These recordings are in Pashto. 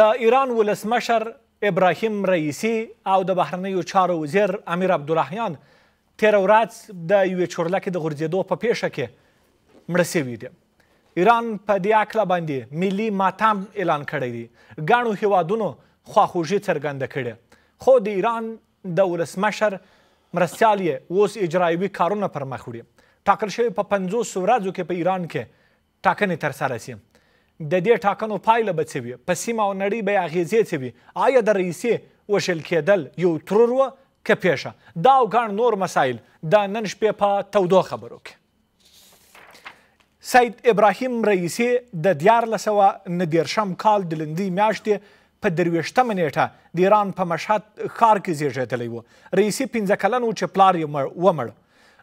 د ایران ولسمشر ابراهیم رئیسی او د بهرنیو چارو وزیر امیر عبدالرحیان تیره ورځ د یوې چورلکې د غورځېدو په پیښه کې مړه سوي دي ایران په دې هکله باندې ملي ماتم اعلان کړی دی ګڼو هیوادونو خواخوږي څرګنده کړې خو د ایران د ولسمشر مرستیال یې اوس اجرایوي کارونه پر مخ وړي ټاکل شوی په پنځوسو ورځو کې په ایران کې ټاکنې ترسره سي د دې ټاکنو پایله به څه وي په سیمه او نړۍ به یې اغېزې څه وي آیا د رئیسې وشل کېدل یو ترور وه که پیښه دا او ګڼ نور مسایل دا نن شپې په تودو خبرو کې سید ابراهیم رئیسی د دیارلس سوه نه دېرشم کال د لندۍ میاشتې په درویشتمه نیټه د ایران په مشهد ښار کې زیږېدلی و رئیسي پنځه کلن و چې پلار یې ومړ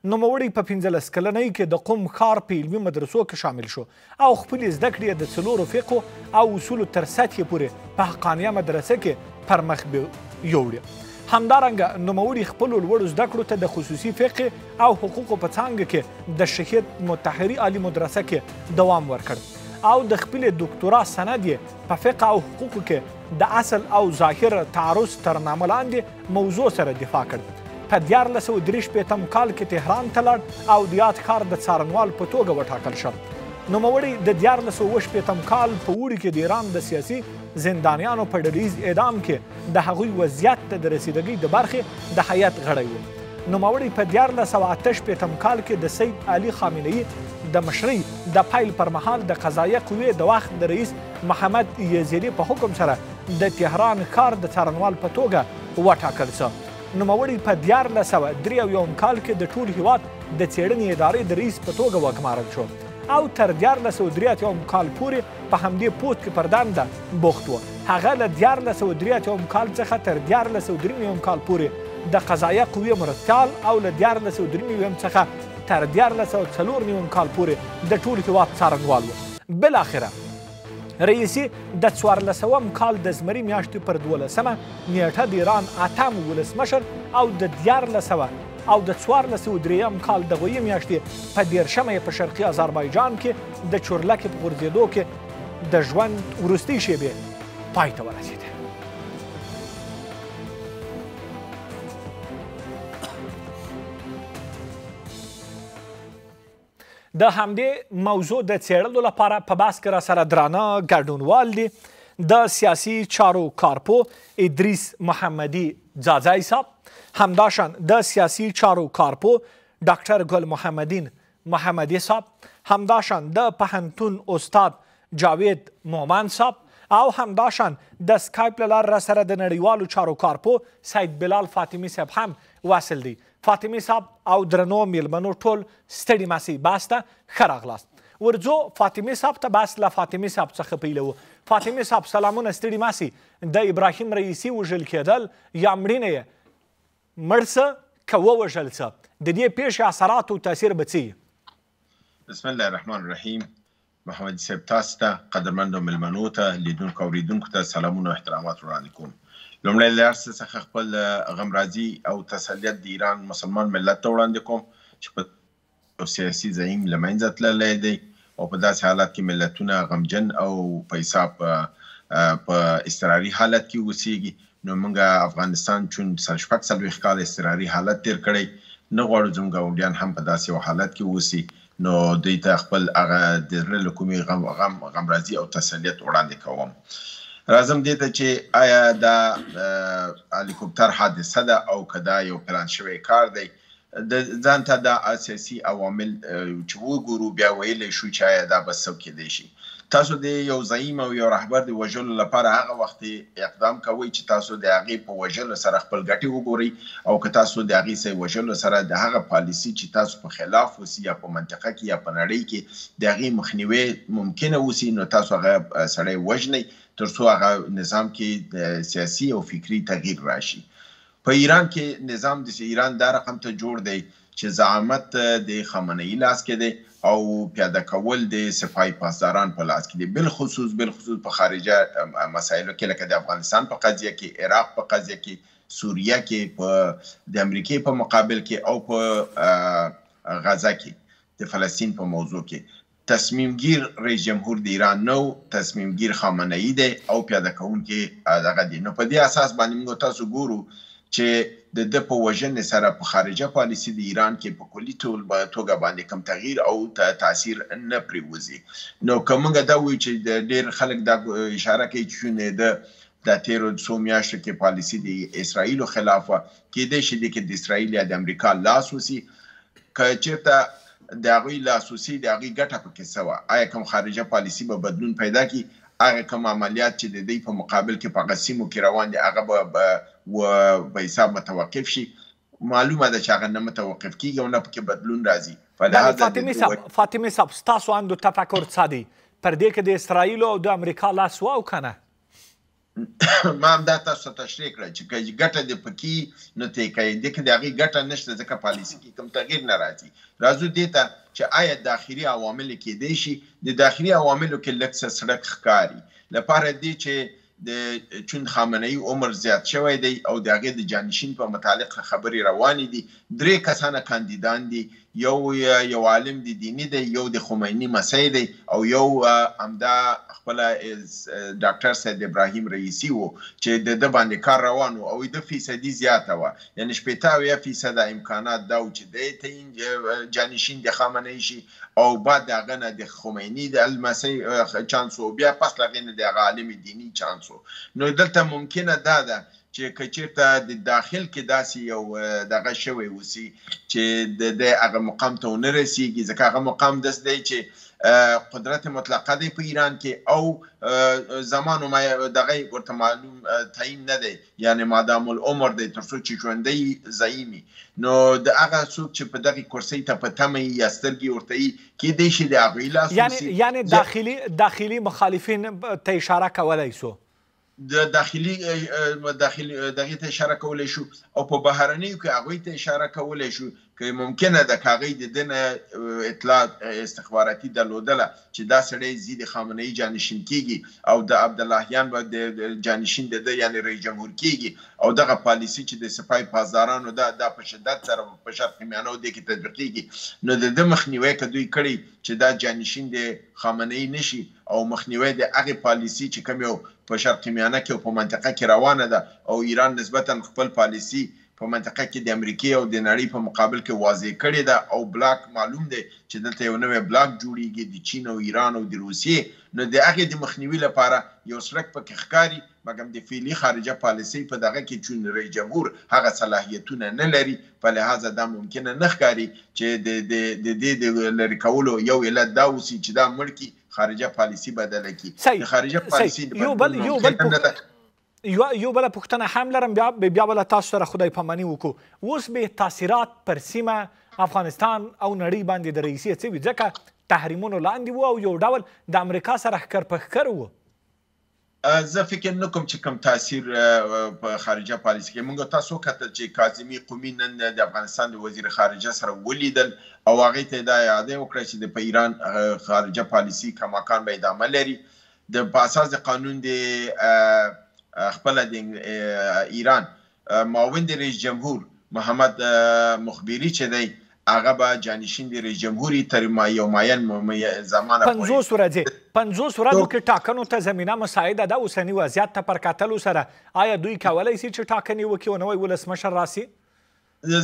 نوموړی په 15 کلنۍ کې د قم خار په علمي مدرسو کې شامل شو او خپل زده کړې د څلورو فقه او اصول تر سطحې پورې په حقانیه مدرسه کې پرمخ یوړې همدارنګه نوموړي خپل لوړو زده کړو ته د خصوصي فقه او حقوقو په څانګه کې د شهید متحري عالی مدرسه کې دوام ورکړ او د خپل ډاکټورا سند یې په فقه او حقوقو کې د اصل او ظاهر تعارض تر نامه لاندې موضوع سره دفاع کړ په دیارلس سوه درې شپېتم کال کې تهران ته لاړ او د یاد ښار د څارنوال په توګه وټاکل شو نوموړی د دیارلس سوه اوه شپېتم کال په اوړي کې د ایران د سیاسي زندانیانو په ډډیز اعدام کې د هغوی وضعیت ته د رسیدګۍ د برخې د هیات غړی و نوموړی په دیارلس سوه اته شپېتم کال کې د سید علي خامنهیي د مشرۍ د پیل پر مهال د قضایه قوې د وخت د رئیس محمد یزیري په حکم سره د تهران ښار د څارنوال په توګه وټاکل سو نوموړی په دیارلس سوه درې اویایم کال کې د ټول هیواد د څېړنې ادارې د رئیس په توګه وګمارل شو او تر دیارلس سوه درې اتیایم کال پورې په همدې پوست کې پر دنده بوخت و هغه له دیارلس سوه درې اتیایم کال څخه تر دیارلس سوه درې نویم کال پورې د قضایه قوې مرستیال او له دیارلس سوه درې نویم څخه تر دیارلس سوه څلور نویم کال پورې د ټول هیواد څارنوال و بالاخره رئیسی د 1400م کال د زمری میاشتې پر 12مه نیټه د ایران اتم ولسمشر او د 1400 او د 1403م کال د غوی میاشتې په دیرشمه په شرقي آذربایجان کې د چورلکې په غورځېدو کې د ژوند وروستۍ شیبې پای ته ورسېده د همدې موضوع د څېړلو لپاره په بحث کې راسره درانه ګډونوال دي د سیاسي چارو کارپو ادریس محمدي ځاځی صاحب همداشان د سیاسي چارو کارپو ډاکټر ګل محمدین محمدي صاحب همداشان د پهنتون استاد جاوید مومن صاحب او همداشان د سکایپ لار را سره د نړیوالو چارو کارپو سید بلال فاطمی صاحب هم وصل دي فاطمی صاحب او درنو میلمنو ټول ستړي ماسي باسته ښه راغلاست ورځو فاطمی صاحب ته بس له فاطمی صاحب څخه پیلو فاطمی صاحب سلامونه ستړي ماسي د ابراهیم رئیسی وژل کېدل یا مړینه یې مړ څه که ووژل څه د دې پیښې اثرات او تاثیر به څه بسم الله الرحمن الرحیم محمد صاحب تاسو ته قدرمندو میلمنو ته لیدونکو اوریدونکو ته سلامونه او احترامات وړاندې کوم لومړی لار څخه خپل غم راځي او تسلیت د ایران مسلمان ملت ته وړاندې کوم چې په سیاسي زعیم لمنځه تللی دی او په داسې حالت کې ملتونه غمجن او پیسې په په استراري حالت کې وسیږي نو موږ افغانستان چون سرشپک سلويخ کال استراري حالت تیر کړی نه غواړو زموږ ګاونډیان هم په داسې حالت کې وسی نو دوی ته خپل هغه د لکومي غم غم غم راځي او تسلیت وړاندې کوم راځم دې ته چې آیا دا هلیکوپټر حادثه ده او کدا یو پلان شوی کار دی د ځان ته د اساسي عوامل چې وګورو بیا ویلې شو چې آیا دا بسو کې دی شي تاسو د یو زعیم او یو رهبر د وژلو لپاره هغه وخت اقدام کوي چې تاسو د هغه په وژلو سره خپل ګټي وګوري او که تاسو د هغه سره وژلو سره د هغه پالیسی چې تاسو په خلاف وسی یا په منطقه کې یا په نړۍ کې د هغه مخنیوي ممکنه وسی نو تاسو هغه سره وژنئ ترڅو هغه نظام کې د سیاسي او فکری تغییر راشي په ایران کې نظام د ایران د رقم ته جوړ دی چې زعامت د خمنه ای لاس کې دی او پیاده کول د سپای پاسداران په لاس کې دي بل خصوص بل خصوص په خارجه مسایلو کې لکه د افغانستان په قضيه کې عراق په قضيه کې سوریه کې په د امریکای په مقابل کې او په غزه کې د فلسطین په موضوع کې تصمیمگیر رئیس جمهور د ایران نو تصمیمگیر خامنه ای دی او پیاده کون کې دغه دی نو په دې اساس باندې موږ تاسو ګورو چې د د په وژنې سره په خارجه پالیسی د ایران کې په کلی ټول با توګه باندې کم تغییر او تاثیر نه پریوزي نو کومه دا وی چې د ډیر خلک دا اشاره کوي چې د د تیرو څو میاشتو کې پالیسی د اسرایل خلاف کې د شې د اسرایل یا د امریکا لاسوسی کچته د هغه لاسوسی د هغه ګټه پکې سوا آیا کوم خارجه پالیسی به بدلون پیدا کی هغه کوم عملیات چې د دې په مقابل کې په غسیمو کې روان دي هغه به و به حساب متوقف شي معلومه ده چې هغه نه متوقف کیږي او نه پکې بدلون راځي فاطمه صاحب فاطمه صاحب تاسو اندو تفکر څه دی پر دې کې د اسرایل او د امریکا لاس واو کنه ما هم دا تاسو ته تشریح کړ چې کله ګټه د پکی نو ته کوي د کې د هغه ګټه نشته ځکه پالیسی کې کوم تغیر نه راځي راځو دې ته چې آیا داخلي عوامل کې دی شي د داخلي عواملو کې لکه سړک ښکاری لپاره دی چې د چون خامنه ای عمر زیات شوی دی او د هغه د جانشین په متعلق خبري روانې دي درې کسانه کاندیدان دي یو یو عالم دی دینی دی یو د خمینی مسیح دی او یو امدا خپل ډاکټر سید ابراهیم رئیسی وو چې د د باندې کار روان او د فیصدی زیاته و یعنی شپږ تا یا فیصد امکانات دا و چې د جانشین د خامنه ای شي او بعد دغه نه د خمیني د المسی چانسو بیا پس لغې نه د عالم دینی چانسو نو دلته ممکنه ده ده چې کچیرته د داخل کې داسې یو دغه شوی وسی چې د هغه مقام ته ونه رسیږي ځکه هغه مقام داس دی چې قدرت مطلقه دی په ایران کې او زمان ما دغه ورته معلوم تعین نه دی یعنی مادام العمر دی تر څو چې ژوندۍ زعیمي نو د هغه څوک چې په دغه کرسۍ ته په تمه یا سترګې ورته کې دی شي د هغوی لاس یعنی یعنی داخلي داخلي مخالفین ته اشاره کولای سو د داخلي داخلي دغه ته اشاره کولای شو او په بهرنیو کې هغه ته اشاره کولای شو که ممکنه د کاغی د دنه اطلاع استخباراتي درلودله چې دا سړی زید خامنه ای جانشین کیږي او د عبد اللهیان به د جانشین د یعنی رئیس جمهور کیږي او دغه پالیسی چې د سپای پازارانو دا د په شدت سره په شرط میانو د کې تطبیق کیږي نو د مخنیوي کدوې کړی چې دا جانشین د خامنه ای نشي او مخنیوي د هغه پالیسی چې کوم په شرط میانه کې په منطقه کې روانه ده او ایران نسبتا خپل پالیسی په منطقه کې د امریکای او د نړۍ په مقابل کې واضح کړي ده او بلاک معلوم دی چې دلته یو نوې بلاک جوړیږي د چین او ایران او د روسیې نو د هغه د مخنیوي لپاره یو سرک په کخکاری مګم د فعلی خارجه پالیسي په دغه کې چون رئیس جمهور هغه صلاحیتونه نه لري په لحاظ دا ممکنه نه ښکاري چې د د د لری کولو یو علت دا وسی چې دا ملکی خارجه پالیسی بدله کی خارجه پالیسی یو بل یو بل یو یو بل پښتنه هم لرم بیا بیا بل تاسو سره خدای پامانی وکړو اوس به تاثیرات پر سیمه افغانستان او نړۍ باندې د رئیسی څه ځکه تحریمونو لاندې وو او یو ډول د امریکا سره ښکر په ښکر وو زه فکر نه کوم چې کوم تاثیر په خارجه پالیسي کې موږ تاسو کتل چې کاظمی قومي نن د افغانستان د وزیر خارجه سره ولیدل او هغه ته دا یاد وکړه چې په ایران خارجه پالیسي کماکان به ادامه لري د په اساس د قانون د خپل د ایران معاون د رئیس جمهور محمد مخبری چې دی هغه به جانشین د رئیس جمهور تر ما یو ماین زمانه 50 ورځې 50 ورځو کې ټاکنو ته زمينه مساعده ده اوسنی وضعیت ته پر کتلو سره آیا دوی کولای شي چې ټاکنې وکړي او نوې ولسمشر راسي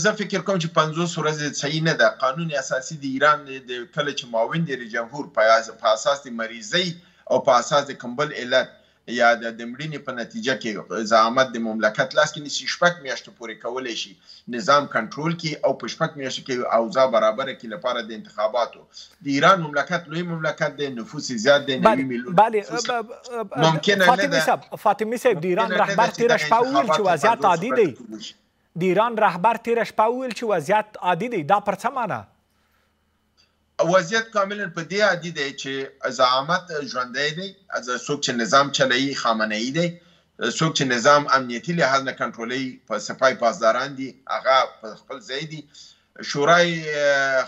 زه فکر کوم چې 50 ورځې صحیح نه ده قانون اساسي د ایران د کله چې ماوین د جمهور په اساس د مریضۍ او په اساس د کمبل علت یا د د مړینې په نتیجه کې زعامت د مملکت لاس کې نسی شپک میاشتو پورې کولی شي نظام کنټرول کی او په شپک میاشتو کې اوضاع برابر کی لپاره د انتخاباتو د ایران مملکت لوی مملکت د نفوس زیات دی نه میلیون بله ممکن نه ده فاطمی صاحب د ایران رهبر تیر شپه ویل چې وضعیت عادي دی د ایران رهبر تیر شپه ویل چې وضعیت عادي دی دا پر څه معنی وضعیت کاملا په دې عادي دی چې زعامت ژوندۍ دی از څوک چې نظام چلایي خامنه ای دی څوک چې نظام امنیتی لحاظ نه کنټرولي په سپای پاسداران دي هغه په خپل ځای دي شورای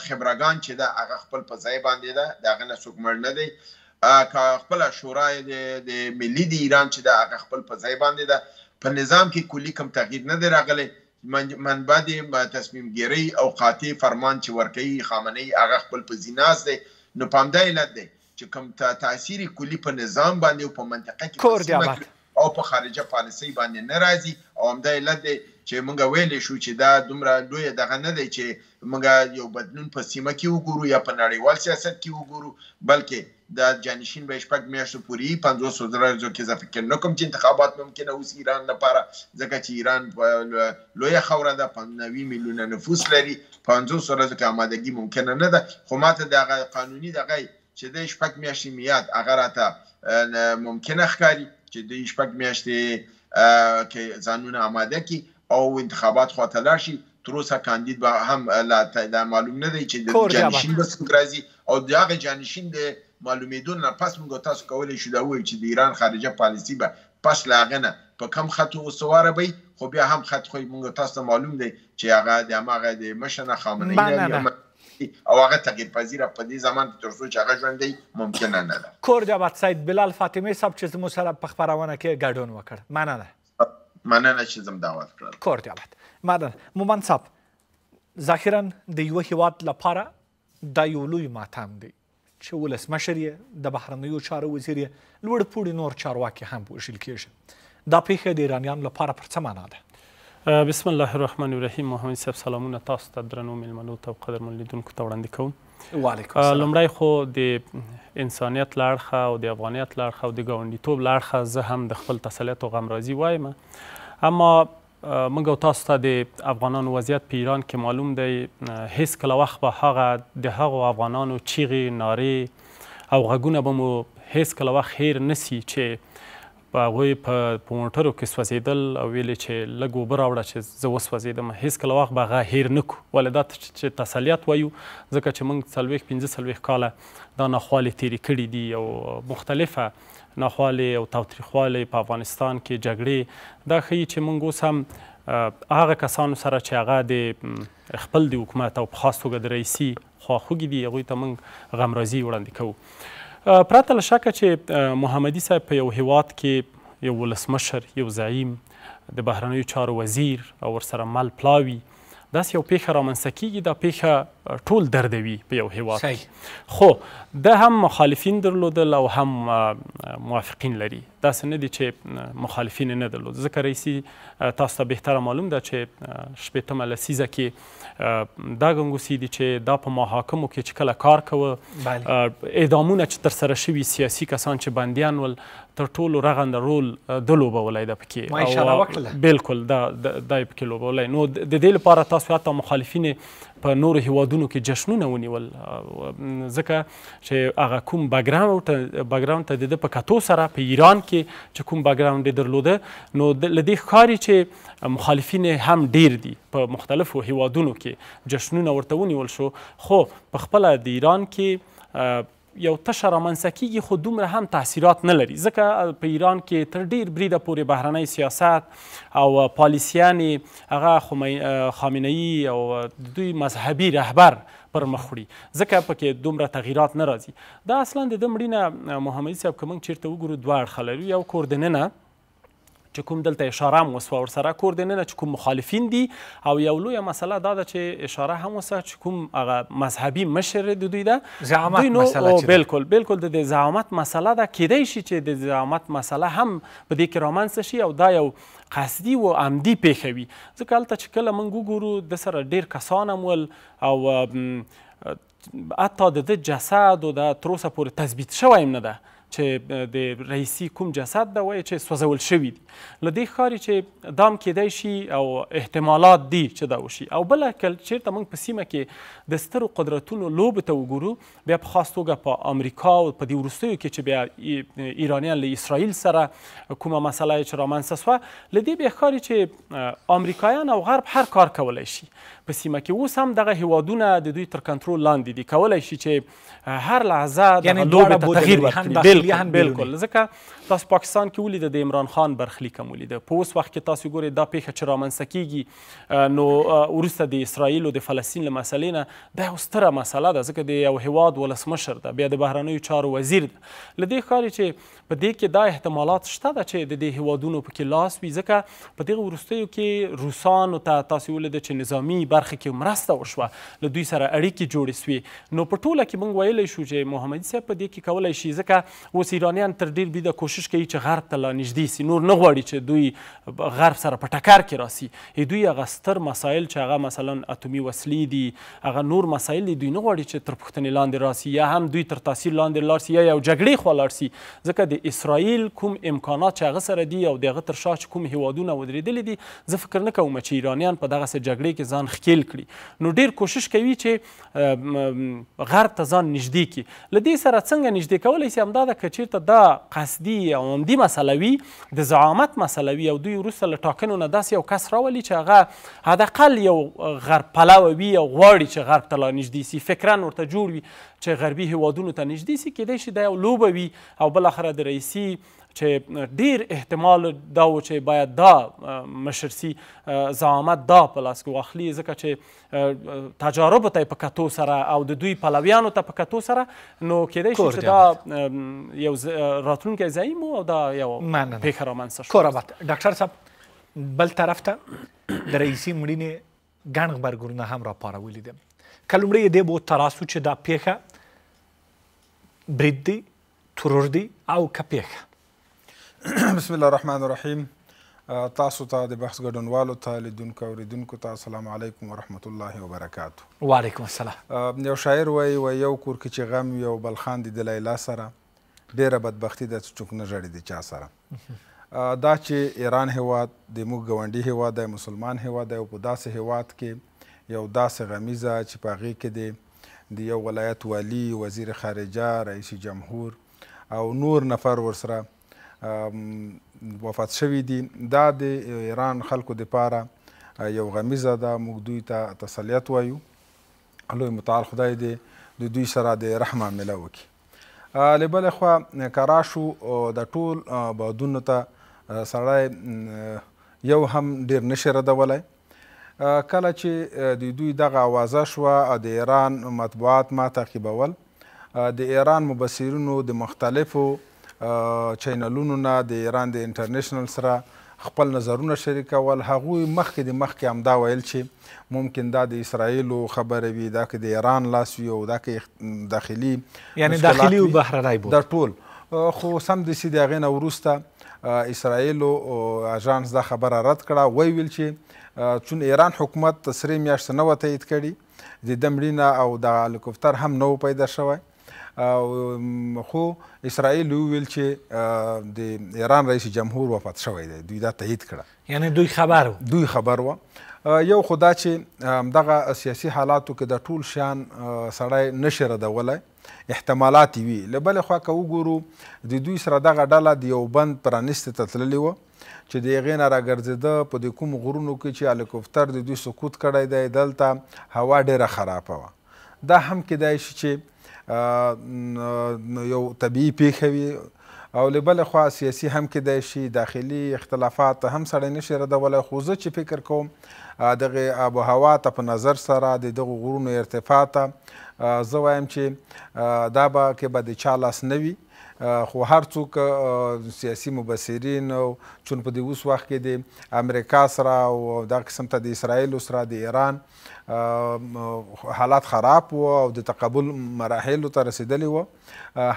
خبرګان چې دا هغه خپل په ځای باندې ده دا غنه څوک مړ نه دی که خپل شورای د ملي د ایران چې دا هغه خپل په ځای باندې ده په نظام کې کلی کم تغییر نه دی راغلی منبع د تصمیم ګیری او قاطع فرمان چې ورکړي خامنه هغه خپل په زیناز دی نو پامدا علت دی چې کوم تاثیر کلی په نظام باندې او په منطقه کې او په خارجه پالیسي باندې ناراضي او همدا علت دی چې مونږ ویلې شو چې دا دومره لوی دغه نه دی چې مونږ یو بدلون په سیمه کې وګورو یا په نړیوال سیاست کې وګورو بلکې د جانشین به شپږ میاشتو پورې 50 ورځو کې اضافه کړي نو کوم چې انتخابات ممکنه اوس ایران لپاره ځکه چې ایران لوی خوره ده 90 میلیونه نفوس لري 50 ورځو کې آمادګي ممکنه نه ده خو ماته د قانوني دغه چې د شپږ میاشتې میاد هغه راته ممکنه ښکاري چې د شپږ میاشتې کې ځانونه آماده کړي او انتخابات خواته لاړ شي تر اوسه کاندید به هم لا معلوم نه دی چې د جانشین به څوک راځي او دغه جانشین د معلومیدون نه پس موږ تاسو کولی شو دا وایو چې د ایران خارجه پالیسی به پس لاغه نه په کم خط وسواره به خو بیا هم خط خو موږ تاسو معلوم دی چې هغه د هغه د مشنه خامنه ای او هغه تغییر پذیره په دې زمان تر څو چې هغه ژوندې ممکن نه ده کور جواب سید بلال فاطمه صاحب چې زموږ سره په خبرونه کې ګډون وکړ معنی ده معنی نه چې زم دعوت کړل کور جواب معنی مومن صاحب ظاهرا د یو هیواد لپاره د یو لوی ماتم دی چې ولسمشر یې د بهرنیو چارو وزیر یې لوړ پوړي نور چارواکي هم وشل کېږي دا پیښه د ایرانیانو لپاره پر څه معنا ده بسم الله الرحمن الرحیم محمد صاحب سلامونه تاسو ته درنو میلمنو ته قدرمن لیدونکو ته وړاندې کوم وعلیکم السلام لمړی خو د انسانیت لارخه او د افغانیت لارخه او د ګاونډیتوب لارخه زه هم د خپل تسلیت او غمرازي وایم اما منګ او تاسو ته د افغانانو وضعیت په ایران کې معلوم دی هیڅ کله وخت به هغه د هغو افغانانو چیغې نارې او غږونه به مو هیڅ کله وخت هیر نسی چې په هغوی په موټرو کې سوځېدل او ویلې چې لږ اوبه راوړه چې زه وسوځېدم هېڅکله وخت به هغه هیر نه کړو ولې دا چې تسلیت وایو ځکه چې موږ څلوېښت پنځه څلوېښت کاله دا ناخوالې تېرې کړي دي او مختلفه ناخوالي او تاوتریخوالي په افغانستان کې جګړې دا ښیي چې موږ اوس هم هغه کسانو سره چې هغه د خپل د حکومت او په خاص توګه د رئیسي خواخوږي دي هغوی ته موږ غمرازي وړاندې کوو پرته له شکه چې محمدي صاحب په یو هیواد کې یو ولسمشر یو زعیم د بهرنیو چارو وزیر او ورسره مل پلاوي داسې یو پیښه رامنځته کیږي دا پیښه ټول دردوي په یو هیواد خو ده هم مخالفین درلودل او هم موافقین لري داسې نه دي چې مخالفین نه درلود ځکه رئیسی تاسو ته بهتره معلوم ده چې شپېتمه لسیزه کې دا ګنګوسي دي چې دا په محاکمو کې چې کله کار کوه اعدامونه چې ترسره شوي سیاسي کسان چې بندیان ول تر ټولو رغند رول د لوبولای د پکې بالکل دا دای پکې لوبولای نو د دې لپاره تاسو حتی مخالفین په نورو هیوادونو کې جشنونه ونیول ځکه چې هغه کوم بیکګراوند بیکګراوند ته د په کتو سره په ایران کې کې چې کوم باګراوند درلوده نو لدې ښکاري چې مخالفین هم ډیر دي په مختلفو هیوادونو کې جشنونه ورته ونیول شو خو په خپله د ایران کې یو تشه رامنځته کیږي خو دومره هم تاثیرات نه لري ځکه په ایران کې تر ډیر بریده پورې بهرنی سیاست او پالیسیانې هغه خامنه ای او دوی مذهبي رهبر پر مخ وړي ځکه پکې دومره تغییرات نه راځي دا اصلا د ده مړینه محمدي صاحب که موږ چېرته وګورو دوه اړخه لري یو کور دننه چې کوم دلته اشاره هم وسوه ورسره کور دننه چې کوم مخالفین دي او یو لویه مسله دا ده چې اشاره هم وسه چې کوم هغه مذهبي مشر د دوی ده زعامت مسله بلکل بلکل د زعامت مسله ده کیدای شي چې د زعامت مسله هم په دې کې رامنځته شي او دا یو قصدي و عمدي پیښوي ځکه هلته چې کله موږ وګورو د سره ډیر کسان هم ول او حتی د ده جسد او د تر اوسه پورې تثبیت شوی هم نه ده چې د رئیسی کوم جسد ده وایي چې سوځول شوي دي له دې ښاري چې دام کیدای شي او احتمالات دي چې دا وشي او بله کل چېرته موږ په سیمه کې د سترو قدرتونو لوبې ته وګورو بیا په خاص توګه په امریکا او په دې وروستیو کې چې بیا ایرانیان له اسرائیل سره کومه مسله چې رامنځته سوه له دې بیا ښکاري چې امریکایان او غرب هر کار کولی شي په سیمه کې اوس هم دغه هیوادونه د دوی تر کنټرول لاندې دي کولای شي چې هر لحظه دغه لوبې ته تغییر ورکړي بلکل ځکه تاسو پاکستان کې ولیده د عمران خان برخلیک هم ولیده په اوس وخت کې تاسو ګورئ دا پیښه چې رامنځته کیږي نو وروسته د اسرائیلو د فلسطین له مسلې نه دا یو ستره مسله ده ځکه د یو هیواد ولسمشر ده بیا د بهرنیو چارو وزیر ده له دې ښکاري چې په دې کې دا احتمالات شته ده چې د دې هیوادونو پکې لاس وي ځکه په دغه وروستیو کې روسانو ته تاسو ولیده چې نظامی برخه کې مرسته وشوه له دوی سره اړیکې جوړې سوې نو په ټوله کې موږ ویلی شو چې محمدي صاحب په دې کې کولی شي ځکه اوس ایرانیان تر ډېر بیده کوشش کوي چې غرب ته لا نږدې سي نور نه غواړي چې دوی غرب سره په ټکر کې راسي دوی هغه ستر مسایل چې هغه مثلا اتومي وسلې دي هغه نور مسایل دي دوی نه غواړي چې تر پوښتنې لاندې راسي یا هم دوی تر تاثیر لاندې لاړ سي یا یو جګړې خوا لاړ سي ځکه د اسرائیل کوم امکانات چې هغه سره دي او د هغه تر شا چې کوم هیوادونه ودرېدلي دي زه فکر نه کوم چې ایرانیان په دغسې جګړې کې ځان ښکیل کړي نو ډیر کوشش کوي چې غرب ته ځان نږدې کړي له دې سره څنګه نږدې کولی سي همدا ده که چېرته دا قصدي او عمدي مسله وي د زعامت مسله وي او دوی وروسته له ټاکنو نه داسې یو کس راولي چې هغه حداقل یو غرب پلوه وي او غواړي چې غرب ته لا نږدې سي فکرا ورته جوړ وي چې غربي هیوادونو ته نږدې سي کیدای شي دا یو لوبه وي او بالاخره د رئیسي چې ډیر احتمال دا و چې باید دا مشرسي زعامت دا په لاس کې واخلي ځکه چې تجاربو ته په کتو سره او د دوی پلویانو ته په کتو سره نو کېدای شي چې دا یو راتلونکی ځای مو او دا یو پیښه رامنځته شوه ډاکټر صاحب بل طرف ته د رئیسي مړینې ګڼ غبرګونونه هم راپارولی دي که لومړی دې به تراسو چې دا پیښه برید دی ترور دی او که پیښه بسم الله الرحمن الرحیم تاسو ته د بحث ګډونوالو ته لیدونکو اوریدونکو ته السلام علیکم ورحمت الله وبرکاته وعلیکم السلام یو شاعر وایي و یو کور کې چې غم یو بل خاندي د لیلا سره ډیره بدبختی ده چې څوک نه ژړي د چا سره دا چې ایران هیواد د موږ ګاونډي هیواد دی مسلمان هیواد دی او په داسې هیواد کې یو داسې غمیزه چې په هغې کې د د یو ولایت والی وزیر خارجه رئیس جمهور او نور نفر ورسره وفات شوي دي دا د ایران خلکو دپاره یو غمیزه ده موږ دوی ته تسلیت وایو لوی متعال خدای دی د دوی سره د رحم عامله وکړي له بلې خوا کراشو د ټول بادونو ته سړی یو هم ډیر نشي ردولی کله چې د دوی دغه اوازه شوه د ایران مطبوعات ما تعقیبول د ایران مبصرینو د مختلفو چینلونو نه د ایران د انټرنیشنل سره خپل نظرونه شریکول هغوی مخکې د مخکې همدا ویل چې ممکن دا د اسرایلو خبره وي دا که د ایران لاس وي او دا که داخلي یعنی داخلي او بهرنی بود دا ټول خو سم د سي د هغې نه وروسته اسرایلو اژانس دا خبره رد کړه وی ویل چې چون ایران حکومت سرې میاشتې نه وه تایید کړي د ده مړینه او د هلیکوپتر هم نه پیدا شوی خو اسرائیل ویل چې د ایران رئیس جمهور وفات شوی دی دوی دا تایید کړه یعنی دوی خبر وو دوی خبر وو یو خدا چې دغه سیاسي حالاتو کې د ټول شان سړی نشي ردولی احتمالات وي له بلې خوا که وګورو د دوی سره دغه ډله د یو بند پرانیستې ته تللې وه چې د هغې نه راګرځېده په د کوم غرونو کې چې هلیکوپتر د دوی سقوط کړی دی دلته هوا ډېره خرابه وه دا هم کیدای شي چې یو طبیعي پیښه وي او له بل خوا سیاسي هم کېدای شي داخلي اختلافات هم سړی نشي ردولی خو زه چې فکر کوم دغه آب هوا ته په نظر سره د دغو غرونو ارتفاع ته زه وایم چې دا به کې به د چا لاس نه وي خو هر څوک سیاسي مبصرین چون په دې اوس وخت کې د امریکا سره او دا قسم ته د اسرایل سره د ایران حالات خراب وو او د تقبل مراحل ته رسیدلی وو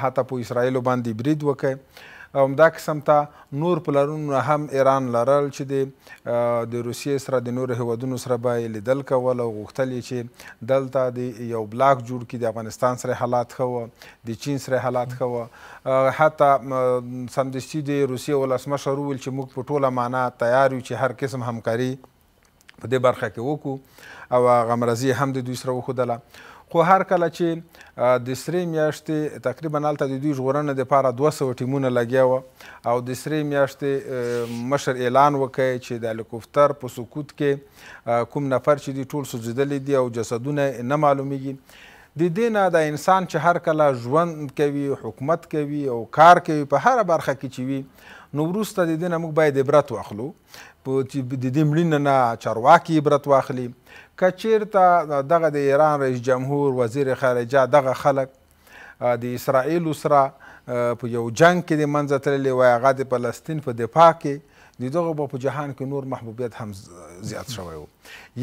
حتی په اسرایل باندې برید وکړ همدا قسم ته نور پلرونه هم ایران لرل چې د د روسیې سره د نورو هیوادونو سره به یې لیدل کول او غوښتل چې دلته د یو بلاک جوړ کړي د افغانستان سره حالات ښه وه د چین سره حالات ښه وه حتی سمدستي د روسیې ولسمشر وویل چې موږ په ټوله معنا تیار یو چې هر قسم همکاري په دې برخه کې وکړو او هغه مرضي هم د دوی سره وښودله خو هر کله چې د سرې میاشتې تقریبا هلته د دوی ژغورنې دپاره دوه سوه ټیمونه لګیا وه او د سرې میاشتې مشر اعلان وکړی چې د هلیکوپتر په سقوط کې کوم نفر چې دي ټول سوځېدلي دي او جسدونه نه معلومیږي د دې نه د انسان چې هر کله ژوند کوي حکومت کوي او کار کوي په هره برخه کې چې وي نو وروسته د دې نه موږ باید عبرت واخلو په د دې مړینه نه چارواکي عبرت واخلي کچیرته دغه د ایران رئیس جمهور وزیر خارجه دغه خلک د اسرائیل سره په یو جنگ کې د منځه تللی وای هغه د فلسطین په دفاع کې د دغه به په جهان کې نور محبوبیت هم زیات شوی و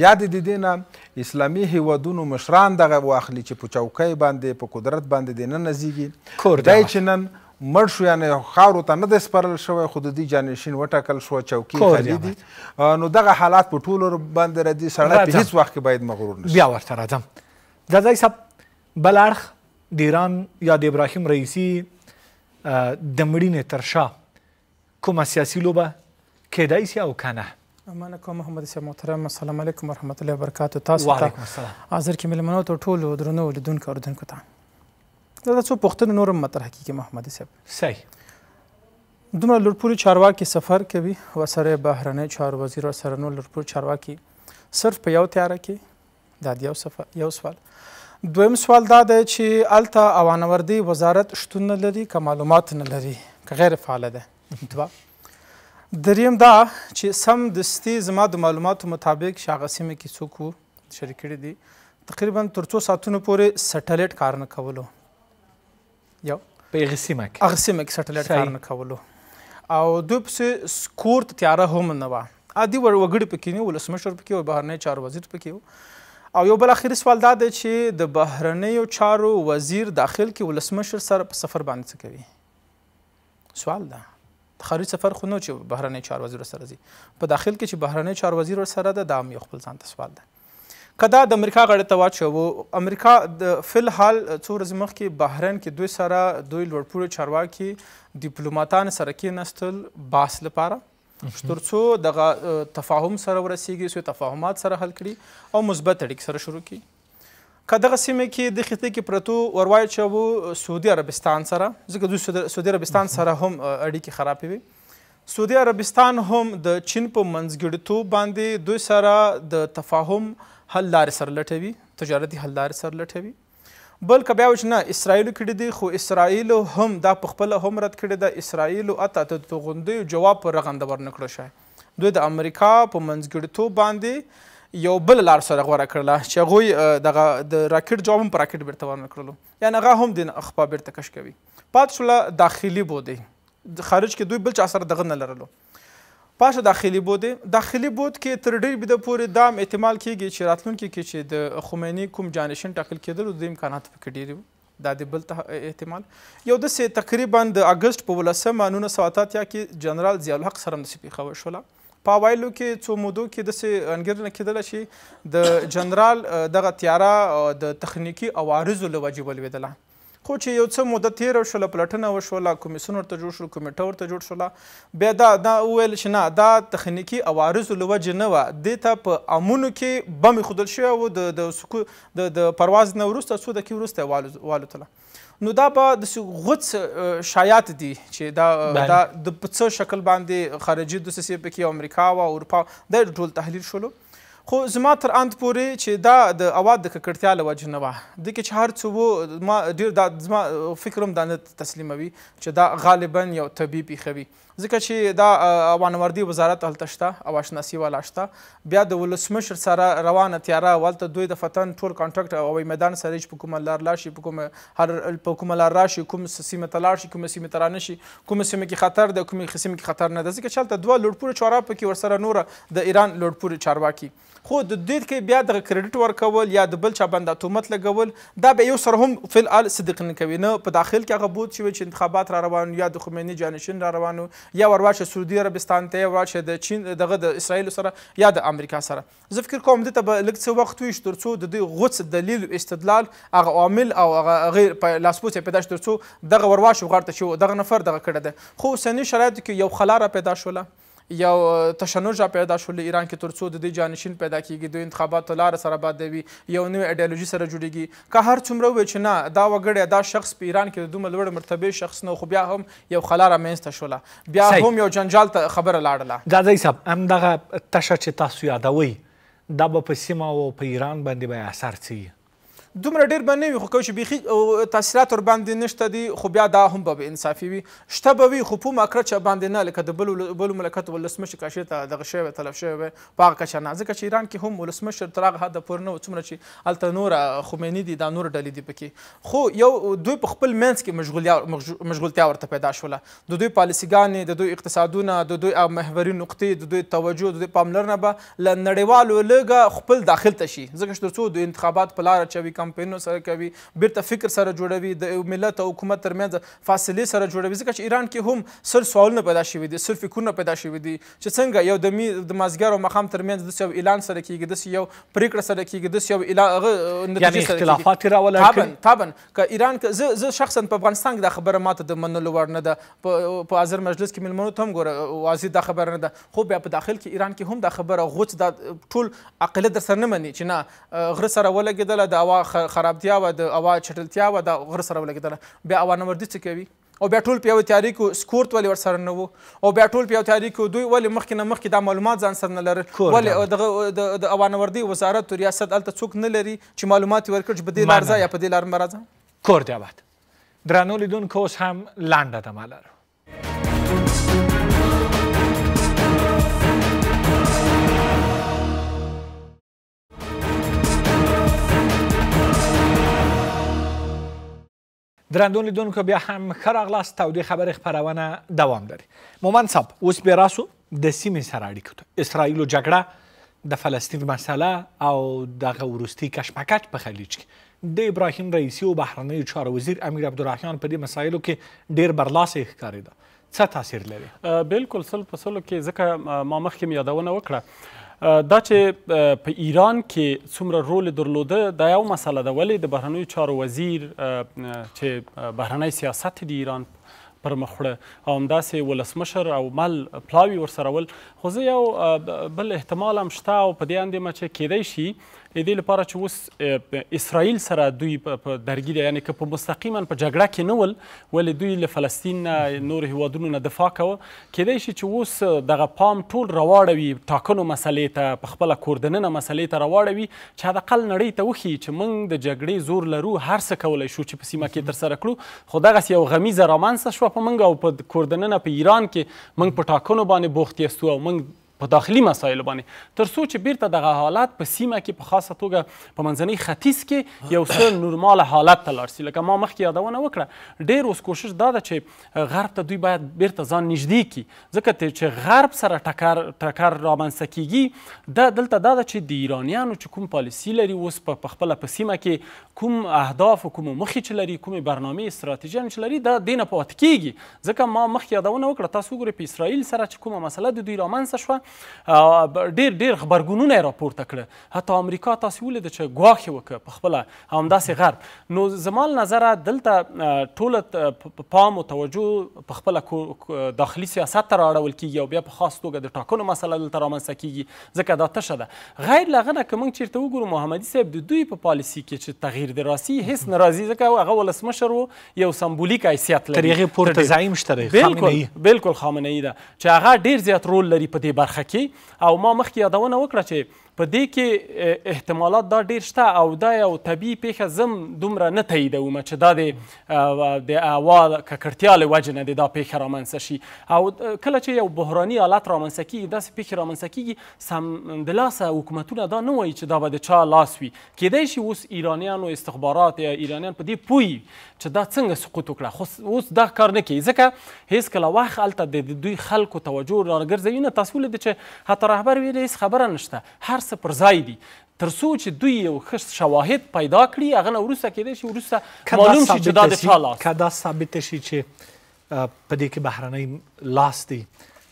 یا د دې نه اسلامي هیوادونو مشران دغه واخلي چې په چوکۍ باندې په قدرت باندې د نه نزیږي دی چې نن مړ شو یعنی خاورو ته نه دی سپارل شوی خو د دې جانشین وټاکل شو چوکۍ خالي دي نو دغه حالات په ټولو باندې راځي سړی په هیڅ وخت کې باید مغرور نشي بیا ورته راځم ځاځی صاحب بل اړخ د ایران یا د ابراهیم رئیسي د مړینې تر شا کومه سیاسي لوبه کیدای سي او که نه مننه کوم محمد سیب محترم السلام علیکم ورحمت الله وبرکاتو تاسو ته حاضر کې میلمنو ته ټولو درنو لیدونکو اردونکو ته دا څو پوښتنې نور مطرح کیږي محمد صاحب صحیح دومره لورپوري چارواکي سفر کوي وسره بهرنۍ چار وزیر سره نو لورپوري چارواکي صرف په یو تیاره کې دا یو سفر یو سوال دویم سوال دا دی چې الته اوانوردي وزارت شتون نه لري که معلومات نه لري که غیر فعال ده دوا دریم دا چې سم دستی زما د معلوماتو مطابق شاغه سیمه کې څوک شریک کړي دي تقریبا تر څو ساتونو پورې سټلایټ کار نه کولو یو په هغه سیمه کې هغه سیمه کې سټلایټ کار نه کولو او دوی پسې سکور ته تیاره هم نه وه عادي وګړي پکې نه ولسمشر پکې او بهرنی چارو وزیر پکې او یو بل اخیری سوال دا دی چې د بهرنیو چارو وزیر داخل کې ولسمشر سره په سفر باندې څه کوي سوال ده خارج سفر خو نه چې بهرنی چارو وزیر سره ځي په داخل کې چې بهرنی چارو وزیر سره ده دا هم یو خپل ځان ته سوال ده کدا د امریکا غړې ته واچو امریکا د فل حال څو ورځې مخکې بحرین کې دوی سره دوی لوړپوړو چارواکي ډیپلوماټان سره کېناستل باس لپاره ترڅو دغه تفاهم سره ورسیږي سو تفاهمات سره حل کړي او مثبت اړیک سره شروع کړي که دغه سیمه کې د خطې کې پرتو وروایي چوو سعودي عربستان سره ځکه دوی سعودي عربستان سره هم اړیکې خرابې وي سعودي عربستان هم د چین په منځګړیتوب باندې دوی سره د تفاهم حل لارې سره لټوي تجارتي حل لارې سره لټوي بل که بیا وچ نه اسرائیلو کړي دي خو اسرائیلو هم دا په خپله هم رد کړې ده اسرائیلو اته د توغندیو جواب پر رغنده ورنه کړی شوی دوی د امریکا په منځګړیتوب باندې یو بل لار سره غوړه کړله چې هغوی دغه د راکټ جواب هم په راکټ بیرته ورنه کړلو یعنې هغه هم دین اخبا بیرته کش کوي پات شوله داخلي بودی خارج کې دوی بل چا سره دغه نه لرلو پاشه داخلي بود داخلي بود کې تر ډېر بده پورې دام احتمال کېږي چې راتلونکي کې چې د خمیني کوم جانشین ټاکل کېدل د امکانات پکې ډېر دا د بل احتمال یو د سه تقریبا د اگست په ولسمه 1980 کې جنرال ضیاء الحق سره د سپیخه وشوله په وایلو کې څو مودو کې د سه انګرنه کېدل شي د جنرال دغه تیارا د تخنیکی عوارض لوجب ولویدله خو چې یو څه موده تیره شوله پلټنه وشوله کمیسیون ورته جوړ شول کمیټه ورته جوړ شوله بیا دا دا وویل چې نه دا تخنیکي عوارضو له وجې نه وه دې ته په امونو کې بم ایښودل شوی و د د سکو د د پرواز نه وروسته څو دقیقې وروسته یې والوتله نو دا به داسې غوڅ شایعات دي چې دا دا د په څه شکل باندې خارجي دسیسې پکې امریکا وه اروپا دا ټول تحلیل شولو خو زما تر اند پورې چې دا د اواز د ککړتیا له وجې نه وه د کې چې هر څه وو ما ډېر دا زما فکر هم دا نه تسلیموي چې دا غالبا یو طبیعي پیښوي ځکه چې دا وانوردي وزارت هلته شته او اشناسي والا شته بیا د ولسمشر سره روانه تیاره هلته دوی د فتن ټول کانټکټ او میدان سره چې په کومه لار لاړ شي په کومه هر په کومه لار راشي کوم سیمه ته لاړ شي کومه سیمه ته رانه شي کومه سیمه کې خطر ده کومه سیمه کې خطر نه ده ځکه چې هلته دوه لوړپوړي چارواکي پکې ورسره نوره د ایران لوړپوړي چارواکي خو د دې کې بیا د کریډټ ورکول یا د بل چا باندې تهمت لګول دا به یو سره هم فل ال صدق نه کوي نه په داخل کې هغه بوت شوی چې انتخابات را روان یا د خمیني جانشین را روانو یا ورواچې سعودي عربستان ته یا ورواچې د چین دغه د اسرایلو سره یا د امریکا سره زه فکر کوم دې ته به لږ څه وخت وي تر څو د دوی غوڅ دلیل استدلال هغه عامل او هغه غیر لاسپوڅی پیدا شي تر څو دغه ورواچې غاړته چې دغه نفر دغه کړی دی خو اوسني شرایطو کې یو خلا را پیدا شوله یو تشنج را پیدا شول ایران کې ترڅو د دې جانشین پیدا کیږي دوی انتخاباتو لار سره بعد دی یو نوې ایدیالوژي سره جوړیږي که هر څومره وي چې نه دا وګړی دا شخص په ایران کې د دومره لوړ مرتبه شخص نه خو بیا هم یو خلا رامنځته شوله بیا هم یو جنجال ته خبره لاړله ګاځی صاحب همدغه تشه چې تاسو یادوئ دا به په سیمه او په ایران باندې به اثر څه دومره ډیر به نه وي خو کوم چې بیخي تاثیرات ورباندې نشته دي خو بیا دا هم به انصافي وي شته به وي خو په مکرچه باندې نه لکه د بلو بلو ملکت ولسمشر کاشي ته دغه شوی تلف شوی وي په هغه کچه نه ځکه چې ایران کې هم ولسمشر تر هغه حده پورې نه و څومره چې هلته نور خمیني دي دا نور ډلې دي پکې خو یو دوی په خپل منځ کې مشغولتیا ورته پیدا شوله د دوی پالیسیګانې د دوی اقتصادونه د دوی محوري نقطې د دوی توجه د دوی پاملرنه به له نړیوالو لږه خپل داخل ته شي ځکه چې تر څو د انتخابات په لاره چوي کم کمپاینونو سره کوي بیرته فکر سره جوړوي د ملت او حکومت ترمنځ فاصلې سره جوړوي ځکه چې ایران کې هم سر سوالونه پیدا شوي دي سر فکرونه پیدا شوي دي چې څنګه یو د د مازګر او مخام ترمنځ داسې یو اعلان سره کیږي داسې یو پریکړه سره کیږي داسې یو نتیجه سره اختلافات راولر تابن تابن که ایران زه زه شخصا په افغانستان کې دا خبره ماته د منلو وړ نه ده په حاضر مجلس کې ملمنو ته هم ګوره واضح دا خبره نه ده خو بیا په داخل کې ایران کې هم دا خبره غوڅ دا ټول عقیده در سره نه مني چې نه غره سره ولګېدله د هوا خرابتیا و د هوا چټلتیا و د غر سره ولګېدله بیا هوا نوردي څه کوي او بیا ټول په یوه تیاري کې سکورت ولې ورسره نه وو او بیا ټول په یوه تیاري کې دوی ولې مخکې نه مخکې دا معلومات ځان سره نه لرل ولې دغه د اوانوردۍ وزارت ریاست هلته څوک نه لري چې معلومات یې ورکړي چې په دې لار ځه یا په دې لار مه راځه کور دې آباد درنو لیدونکو اوس هم لنډه دمه لرو درندون لیدونکو بیا هم ښه راغلاست تودې خبرې خپرونه دوام لري مومن صاحب اوس بیا راسو د سیمې سره اړیکو ته اسرائیلو جګړه د فلسطین مسله او دغه وروستي کشمکش په خلیج کې د ابراهیم رئیسی او بهرنیو چارو وزیر امیر عبدالرحمن په دې مسایلو کې ډیر برلاسه ښکارېده څه تاثیر لري بالکل سل په سلو کې ځکه ما مخکې یادونه وکړه دا چې په ایران کې څومره رول درلوده دا یو مسله ده ولی د بهرنیو چارو وزیر چې بهرنی سیاست د ایران پر مخ وړه او همداسې ولسمشر او مل پلاوي ورسره ول خو زه یو بل احتمال هم شته او په دې اندېمه چې کیدی شي دې لپاره چې اوس اسرائیل سره دوی په درګي دي یعنی که په مستقیما په جګړه کې نه ول ولې دوی له فلسطین نه نور هیوادونو نه دفاع کوه کېدای شي چې اوس دغه پام ټول رواړوي ټاکنو مسلې ته په خپله کوردننه مسلې ته رواړوي چې حداقل نړۍ ته وښیي چې موږ د جګړې زور لرو هر څه کولی شو چې په سیمه کې ترسره کړو خو دغسې یو غمیزه رامنځته شوه په موږ او په کوردننه په ایران کې موږ په ټاکنو باندې بوخت یستو او موږ په داخلي مسایلو باندې تر څو چې بیرته دغه حالت په سیمه کې په خاصه توګه په منځنۍ ختیځ کې یو څه نورمال حالت ته لاړ شي لکه ما مخکې یادونه وکړه ډېر اوس کوشش دا ده چې غرب ته دوی باید بیرته ځان نږدې کړي ځکه چې غرب سره ټکر ټکر رامنځته کیږي دا دلته دا ده چې د ایرانیانو چې کوم پالیسي لري اوس په خپله په سیمه کې کوم اهداف او کوم موخې چې لري کومې برنامې استراتیژیانې چې لري دا دې نه پاتې کیږي ځکه ما مخکې یادونه وکړه تاسو وګورئ په اسرائیل سره چې کومه مسله د دوی رامنځته شوه ډیر ډیر خبرګونونه راپورته کړه حتی امریکا تاسو ولید چې ګواخ وکړه په خپل همداسې غرب نو زمال نظر دلته ټوله پام او توجه په خپل داخلي سیاست ته راړول کیږي او بیا په خاص توګه د ټاکنو مسله دلته رامنځته کیږي ځکه دا تشه ده غیر لغنه که موږ چیرته وګورو محمدي صاحب د دوی په پالیسي کې چې تغییر د راسي هیڅ ناراضي ځکه هغه ولسمشر وو یو سمبولیک حیثیت لري تر هغې پورته ځای هم شته بالکل خامنه ای ده چې هغه ډیر زیات رول لري په دې برخه مخکې او ما مخکې یادونه وکړه چې په دې کې احتمالات دا ډیر شته او دا یو طبیعي پیښه زم دومره نه تاییدومه چې دا د د هوا ککړتیا له وجې نه دا پیښه رامنځته شي او کله چې یو بحراني حالت رامنځته کیږي داسې پیښې رامنځته کیږي سمدلاسه حکومتونه دا نه وایي چې دا به د چا لاس وي کیدای شي اوس ایرانیانو استخبارات یا ایرانیان په دې پوهي چې دا څنګه سقوط وکړه خو اوس دا کار نه کوي ځکه هیڅکله وخت هلته د دوی خلکو توجه راګرځوي نه تاسو ولید چې حتی رهبر ویلې هیڅ خبره نشته هر څه پر ځای دي ترڅو چې دوی یو ښه شواهد پیدا کړي هغه نه وروسته کېدای شي وروسته معلوم شي چې دا د چا لاس که دا ثابته شي چې په دې کې بهرنی لاس دی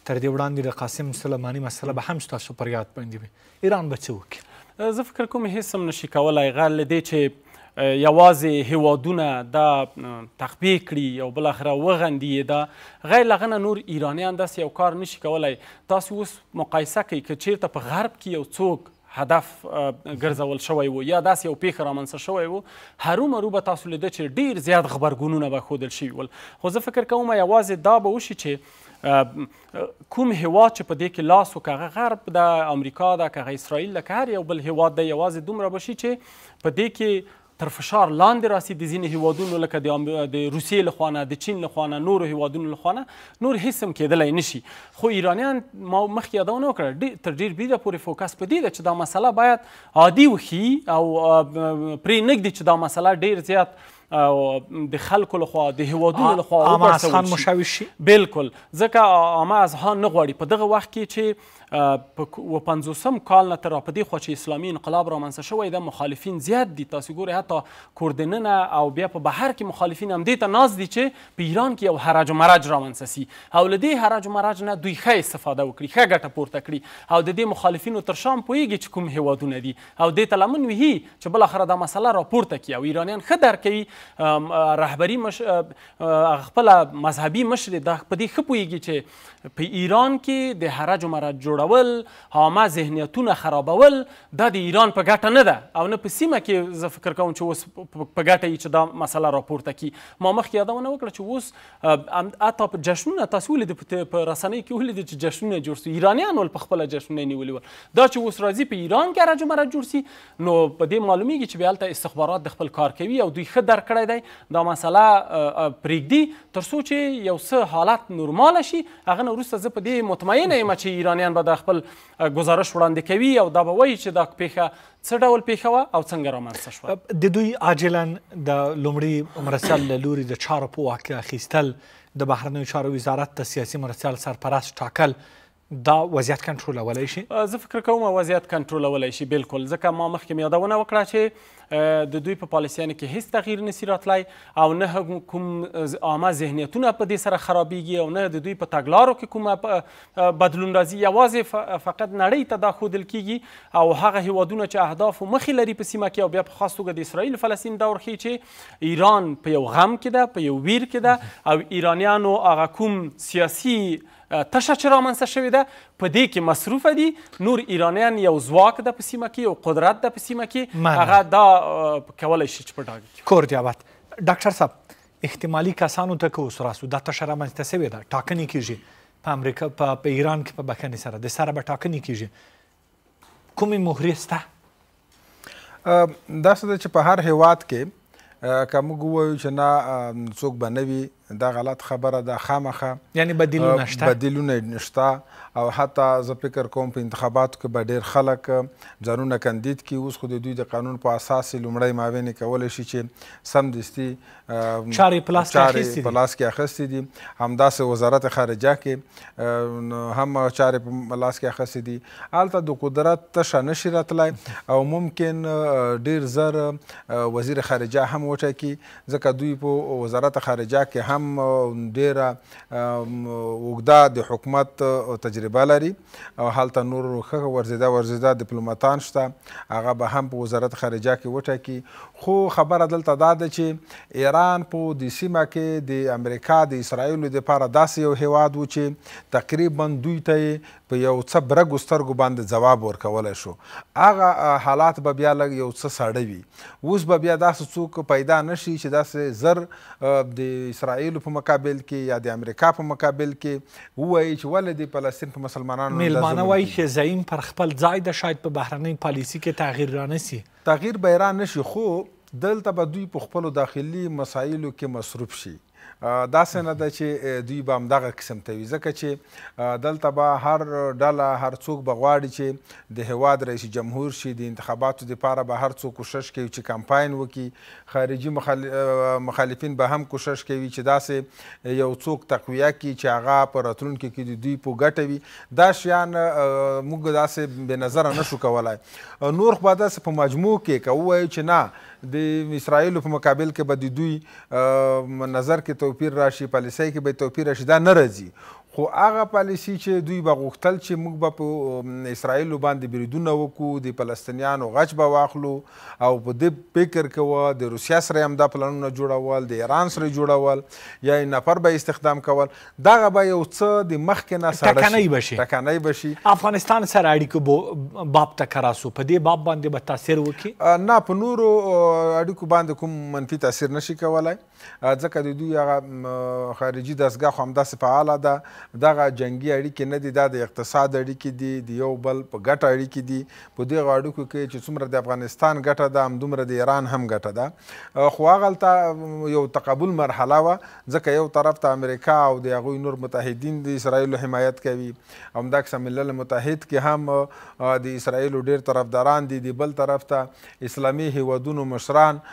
تر دې وړاندې د قاسم سلیماني مسله به هم ستاسو پر یاد باندې وي ایران به څه وکړي زه فکر کوم هیڅ هم نشي کولی غیر له دې چې یوازې هیوادونه دا تخبیه کړي او بالاخره وغندي یې دا غیر لغنه نور ایرانیان داسې یو کار نشي کولی تاسو اوس مقایسه کوئ که چیرته په غرب کې یو څوک هدف ګرځول شوی وو یا داسې یو پیښه رامنځته شوی وو هرومرو به تاسو لیده چې ډیر زیات غبرګونونه به ښودل شوي ول خو زه فکر کوم یوازې دا به وشي چې کوم هیواد چې په دې کې لاس و که غرب د امریکا ده که اسرائیل ده که هر یو بل هیواد دی یوازې دومره به شي چې په دې کې تر فشار لاندې راسي د ځینې هیوادونو لکه د روسیې لخوا نه د چین لخوا نه نورو هیوادونو لخوا نه نور هیڅ هم کېدلی نشي خو ایرانیان ما مخکې یادونه وکړه تر ډېر بیده پورې فوکس په دې ده چې دا مسله باید عادي وښیي او پرې نږدي چې دا مسله ډېر زیات او د خلکو لخوا د هیوادونو لخوا عامه اذهان مشوش شي بالکل ځکه عامه اذهان نه غواړي په دغه وخت کې چې په و پنځوسم کال نه تر په دې خوا چې اسلامي انقلاب رامنځته شوی ده مخالفین زیات دي تاسو ګورئ حتی کور او بیا په بهر کې مخالفین هم دې ته ناز دي چې په ایران کې یو هرج و مرج رامنځته سي او له دې هرج و مرج نه دوی ښه استفاده وکړي ښه ګټه پورته کړي او د دې مخالفینو تر شام پوهیږي چې کوم هیوادونه دي او دې ته لمن وهي چې بالاخره دا مسله راپورته کړي او ایرانیان ښه درک کوي رهبري مش خپله مذهبي مشر دا په دې ښه پوهیږي چې په ایران کې د هرج و مرج جوړه جوړول عامه ذهنیتونه خرابول دا د ایران په ګټه نه ده او نه په سیمه کې زه فکر کوم چې اوس په ګټه یي چې دا مسله راپورته کی ما مخکې یادونه وکړه چې اوس حتی په جشنونه تاسو ولید په رسنۍ کې ولید چې جشنونه جوړ سو ایرانیان ول په خپل جشنونه نیولي ول دا چې اوس راځي په ایران کې راځي مرا جوړ سي نو په دې معلومیږي چې بیالته استخبارات د خپل کار کوي او دوی ښه در کړی دی دا مسله پرېږدي تر څو چې یو څه حالت نورمال شي هغه نه وروسته زه په دې مطمئنه یم چې ایرانیان به دا دا خپل گزارش وړاندې کوي او دا به وایي چې دا پیښه څه ډول پیښه وه او څنګه رامنځته شوه د دوی عاجلا د لومړي مرستیال له لوري د چارو په واقع اخیستل د بهرنیو چارو وزارت د سیاسي مرستیال سرپرست ټاکل دا وضعیت کنټرولولای شي زه فکر کوم وضعیت کنټرولولای شي بالکل ځکه ما مخکې یادونه وکړه چې د دوی په پا پالیسیانو کې هیڅ تغییر نسی راتلی او نه کوم عامه ذهنیتونه په دې سره خرابېږي او نه د دوی په تګلارو کې کوم بدلون راځي یوازې فقط نړۍ ته دا ښودل کیږي او هغه هیوادونه چې اهداف مخې لري په سیمه کې او بیا په خاص توګه د اسرائیل فلسطین دور ښیي چې ایران په یو غم کې ده په یو ویر کې ده او ایرانیانو هغه کوم سیاسي تشه چې رامنځته شوې ده په دې کې مصروفه دي نور ایرانیان یو ځواک ده په سیمه کې یو قدرت ده په سیمه کې هغه دا کولی شي چې په ډاګه کې کور دیابت ډاکټر صاحب احتمالي کسانو ته که اوس راسو دا تشه رامنځته سوې ده ټاکنې کیږي په امریکا په ایران کې په بکنې سره د سره به ټاکنې کیږي کومې مهرې شته داسې ده چې په هر هیواد کې که موږ ووایو چې نه څوک به نه وي دا غلط خبره ده خامخه یعنی بدیلونه شته بدیلونه نشته او حتی زه فکر کوم په انتخاباتو کې به ډېر خلک ځانونه کندید کی اوس خو د دوی د قانون په اساس لومړی ماوینې کولی شي چې سمدستي چارې په لاس کې اخیستې دي همداسې وزارت خارجه کې هم چارې په لاس کې اخیستې دي هلته د قدرت تشه نشي راتلی او ممکن ډېر زر وزیر خارجه هم وټاکي ځکه دوی په وزارت خارجه کې هم هم ډیره وګدا د حکومت تجربه لري او حالت نور خغه ورزیده ورزیده ډیپلوماټان شته هغه به هم په وزارت خارجه کې وټاکي خو خبره دلته دا ده چې ایران په د سیمه کې د امریکا د اسرایلو لپاره داسې یو هواد و چې تقریبا دوی ته په یو څه برګ سترګو باندې جواب ورکولی شو هغه حالات به بیا لږ یو څه ساړه وي اوس به بیا داسې څوک پیدا نشي چې داسې زر د اسرائیل اسرائیل په مقابل کې یا د امریکا په مقابل کې وایي چې ولې د فلسطین په مسلمانانو میلمانه وایي چې زعیم پر خپل ځای د شاید په بهرنۍ پالیسی کې تغییر رانسی تغییر به رانشي خو دلته به دوی په خپل داخلي مسایلو کې مصروف شي دا څنګه ده چې دوی به هم دغه قسم ته وي ځکه چې دلته به هر ډله هر څوک به غواړي چې د هواد رئیس جمهور شي د انتخاباتو دپاره به هر څوک کوشش کوي چې کمپاین وکړي خارجي مخالفین به هم کوشش کوي چې داسې یو څوک تقویه کړي چې هغه په راتلونکي کې د دوی په ګټه وي دا شیان موږ داسې بې نظره نه شو کولای نور خو به داسې په مجموع کې که ووایو چې نه د اسرایل په مقابل کې به د دوی نظر کې توپیر راشي پالیسۍ کې به توپیر راشي دا نه راځي خو هغه پالیسی چې دوی به غوښتل چې موږ به په اسرائیلو باندې بریدونه وکړو د فلسطینیانو غچ به واخلو او په دې فکر کوه د روسیا سره همدا پلانونه جوړول د ایران سره جوړول یا نفر به استخدام کول دغه به یو څه د مخکې نه سړه ټکنۍ بشي ټکنۍ بشي افغانستان سره اړیکو باب ته کراسو په دې باب باندې به تاثیر وکړي نه په نورو اړیکو باندې کوم منفي تاثیر نشي کولای ځکه د دوی هغه خارجي دستګاه خو همداسې فعاله ده دغه جنگي اړیکې نه دي دا د اقتصاد اړیکې دي د یو بل په ګټه اړیکې دي په دغه اړیکو کې چې څومره د افغانستان ګټه ده همدومره د ایران هم ګټه ده خو هغلته یو تقابل مرحله وه ځکه یو طرف ته امریکا او د هغوی نور متحدین د اسرائیلو حمایت کوي همداکسه ملل متحد کې هم د اسرائیلو ډېر طرفداران دي د بل طرف ته اسلامي هیوادونو مشران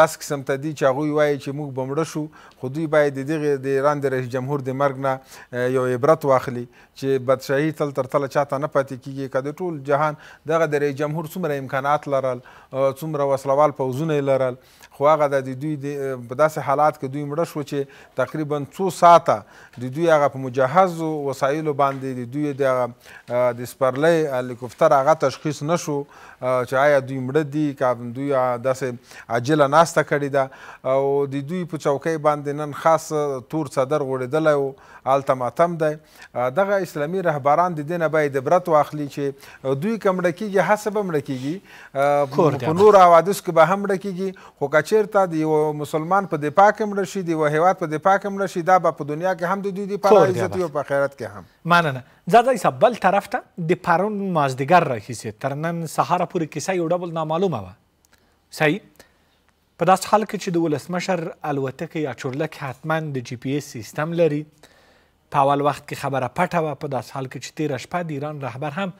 داس قسم ته دي چې هغوی وایي چې موږ به مړه شو خو دوی باید د دغې د ایران د رئیس جمهور د مرګ نه یو عبرت واخلي چې بدشاهي تل تر تله چاته نه پاتې کیږي که د ټول جهان دغه د رئیس جمهور څومره امکانات لرل څومره وسلوال پوځونه یې لرل خو هغه د دوی په داسې حالات کې دوی مړه شو چې تقریبا څو ساعته د دوی هغه په مجهزو وسایلو باندې د دوی د د سپرلۍ هلیکوپټر هغه تشخیص نه شو چې آیا دوی مړه دي که دوی داسې عاجله ناسته کړې ده او د دوی په چوکۍ باندې نن خاص تور څادر غوړېدلی و هلته ماتم دی دغه اسلامي رهبران د دې نه باید عبرت واخلي چې دوی که مړه کېږي هڅه به مړه کېږي په نورو حوادثو کې به هم مړه کېږي خو که چیرته د یو مسلمان په دفاع کې مړه شي د یو هیواد په دفاع کې مړه شي دا به په دنیا کې هم د دوی دپاره عزت وي او په آخرت کې هم مننه ځاځی صاحب بل طرف ته د پرون مازدیګر راهیسې تر نن سهاره پورې کیسه یو ډول نامعلومه وه صحیح په داسې حال کې چې د ولسمشر الوتکه یا چورلک حتما د جی پی ایس سیستم لري په اول وخت کې خبره پټه وه په داسې حال کې چې تیره شپه د ایران رهبر هم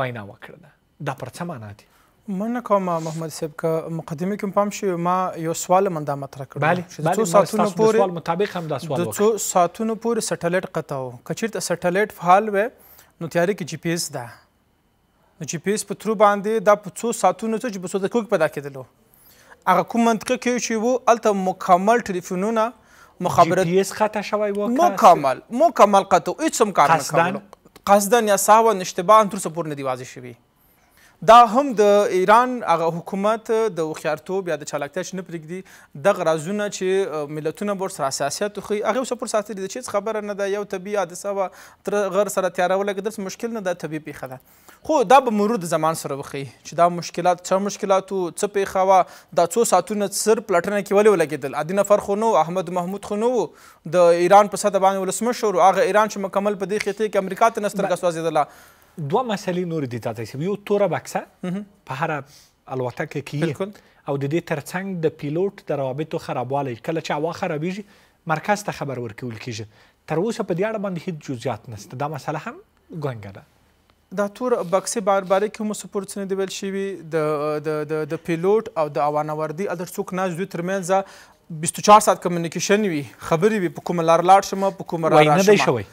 وینا وکړه ده دا پر څه معنا دي من کوم محمد صاحب که مقدمه کوم پام شي ما یو سوال من دا مطرح کړم بله چې څو ساعتونو پورې سوال مطابق هم دا سوال وکړم د څو ساعتونو پورې سټلایټ قطع و کچیرته سټلایټ فعال و نو تیاری کې جی پی ایس ده نو جی پی ایس په ترو باندې دا په څو ساعتونو ته چې په څو دقیقو کې پیدا کېدلو هغه کوم منطقه کې چې وو هلته مکمل ټلیفونونه مخابرات جی پی ایس قطع شوی و مکمل مکمل قطع هیڅ هم کار نه کولو قصدن یا سهوا اشتباه تر څه پورې نه دی واضح شوي دا هم د ایران هغه حکومت د وخیارتوب یا د چالاکتیا چې نه پرېږدي دغه رازونه چې ملتونه به ورسره حساسیت وښیي هغې اوس پورې ساتلي ده چې هېڅ خبره نه ده یو طبیعي حادثه وه تر غر سره تیارول لکه داسې مشکل نه ده طبیعي پېښه ده خو دا به مرور د زمان سره وښیي چې دا مشکلات څه مشکلات و څه پېښه وه دا څو ساعتونه صرف پلټنه کې ولې ولګېدل عادي نفر خو نه احمد محمود خو نه د ایران په سطح باندې ولسمشر هغه ایران چې مکمل په دې خطې کې امریکا ته نه سترګه سوځېدله دوه مسلې نور دي تاسو یو توره بکسه په هر الوتکه کې او د دې ترڅنګ د پیلوټ د روابطو خرابوالی کله چې هوا خرابېږي مرکز ته خبر ورکول کیږي تر اوسه په دې اړه باندې هیڅ جزئیات نشته دا مسله هم ګونګه ده دا تور بکسې باربارې کې هم سپورت څنګه دی ویل شوي د د د د پیلوټ او د اوانوردي الته څوک ناز دوی ترمنځ 24 ساعت کمیونیکیشن وي خبرې وي په کومه لار لاړ شم په کومه را نه دی شوی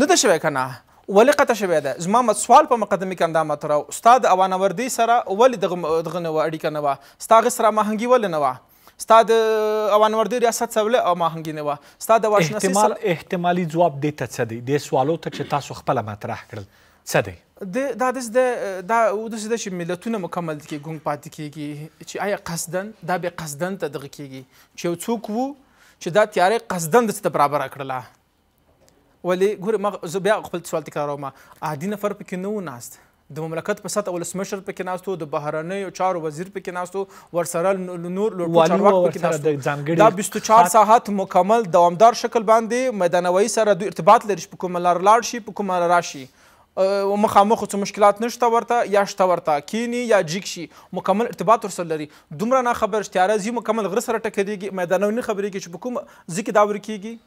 نه دی شوی که نه ولې قطع شوې ده زما سوال په مقدمه کې همدا مطرح ستا د اوانوردۍ سره ولې دغه نه وه اړیکه نه وه ستا هغې سره هماهنګي ولې نه وه ستا د اوانوردۍ ریاست سره ولې هماهنګي نه وه ستا د واشنسۍ احتمال احتمالي ځواب دې ته څه دی دې سوالو ته چې تاسو خپله مطرح کړل څه دی د دا داس د دا داسې ده چې ملتونه مکمل کې ګونګ پاتې کیږي چې آیا قصدن دا بیا قصدن ته دغه کیږي چې یو څوک وو چې دا تیارې قصدن د څه برابره کړله ولې ګوره ما زه بیا خپل سوال تکراروم عادي نفر پکې نه و ناست د مملکت په سطح ولسمشر پکې ناستو د بهرنیو چارو وزیر پکې ناستو ورسره نور لوټو چارواکو پکې ناستو دا 24 ساعت مکمل دوامدار شکل باندې میدانوي سره دوی ارتباط لري په کومه لار لاړ شي په کومه راشي مخامخ څه مشکلات نشته ورته یا شته ورته کینی یا جیک شي مکمل ارتباط ورسره لري دومره نه خبر اشتیاره زی مکمل غره سره ټکرېږي میدانونه خبرې کې چې په کوم ځکه داور کیږي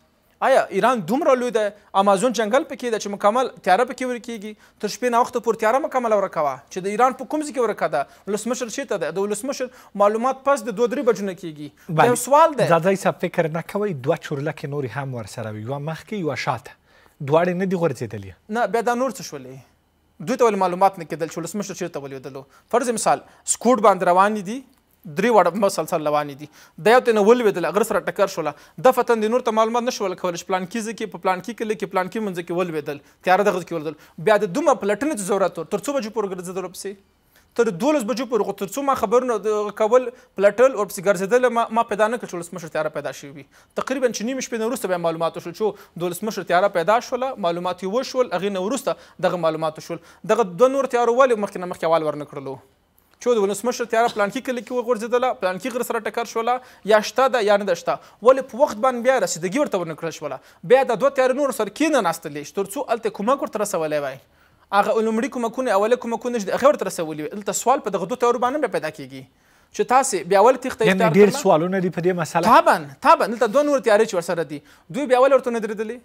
آیا ایران دومره لوی د امازون جنګل پکې ده چې مکمل تیاره پکې ورکیږي تر شپې ناوخته پورې تیاره مکمل ورکه وه چې د ایران په کوم ځای کې ورکه ده ولسمشر چېرته ده د ولسمشر معلومات پس د دوه درې بجو نه کیږي دا یو سوال دی ځاځی صاحب فکر نه کوئ دوه چورلکې نورې هم ورسره وي یوه مخکې یوه شاته دواړې نه دي غورځېدلې نه بیا دا نور څه شولې دوی ته معلومات نه کېدل چې ولسمشر چېرته ولیدلو فرض مثال سکوټ باندې روان دي درې واړه مسلسل روانې دي د یو تنه ولوېدل هغه سره ټکر شوله د فتن د نور ته معلومات نه شول کولی چې پلانکیزه کې په پلانکي کلي کې پلانکي منځ کې ولوېدل تیاره دغه کې ولوېدل بیا د دومره پلټنې ته ضرورت ور تر څو بجو پورې ګرځېدل پسې تر دولس بجو پورې خو تر څو ما خبرونه کول پلټل او پسې ګرځېدل ما, ما پیدا نه کړل چې ولسمشر تیاره پیدا شوي وي تقریبا چې نیمې شپې نه وروسته بیا معلومات وشول چې دولسمشر تیاره پیدا شوله معلومات یې وشول هغې نه وروسته دغه معلومات وشول دغه دوه نور تیارو ولې مخکې نه مخکې اول ور نه کړلو چې د ولسمشر تیاره پلانکي کلي کې وغورځېدله پلانکي غره سره ټکر شوله یا شته ده یا نه ده شته ولې په وخت باندې بیا رسیدګي ورته ونه کړه شوله بیا د دوه تیارې نورو سره کېنناستلې چې تر څو هلته کومک ورته رسولی وای هغه لومړي کومکونه اول کومکونه چې د هغې ورته رسولي وي هلته سوال په دغه دوه تیارو باندې بیا پیدا کېږي چې تاسو بیا ول تخته اختیار کړل ډیر سوالونه دي په دې مسله تابن تابن دلته دوه نور تیارې چې ورسره دي دوی بیا ول ورته نه درېدلې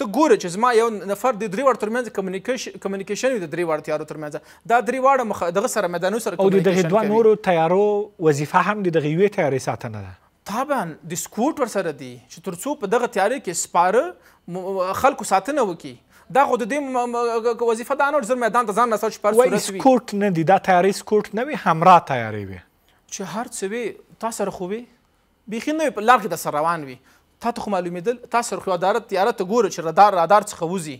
ته ګوره چې زما یو نفر د درې وړ ترمنځ کمیونیکیشن کمیونیکیشن د درې وړ تیارو ترمنځ دا درې وړ مخ دغه سره مدانو سره او دغه دوه نورو تیارو وظیفه هم د دغه یوې تیارې ساتنه ده طبعا د سکوټ ور سره دی چې ترڅو په دغه تیارې کې سپاره خلکو ساتنه وکړي دا خو د دې وظیفه دا نه چې میدان ته ځان نسو چې پر صورت وي سکوټ نه دی دا تیارې سکوټ نه وي همرا تیارې وي چې هر څه وي تاسو سره خو وي بیخي نه په لار کې د سره روان وي تا ته خو معلومېدل تا سره خو عدالت تیاره ته ګوره چې رادار رادار څخه وځي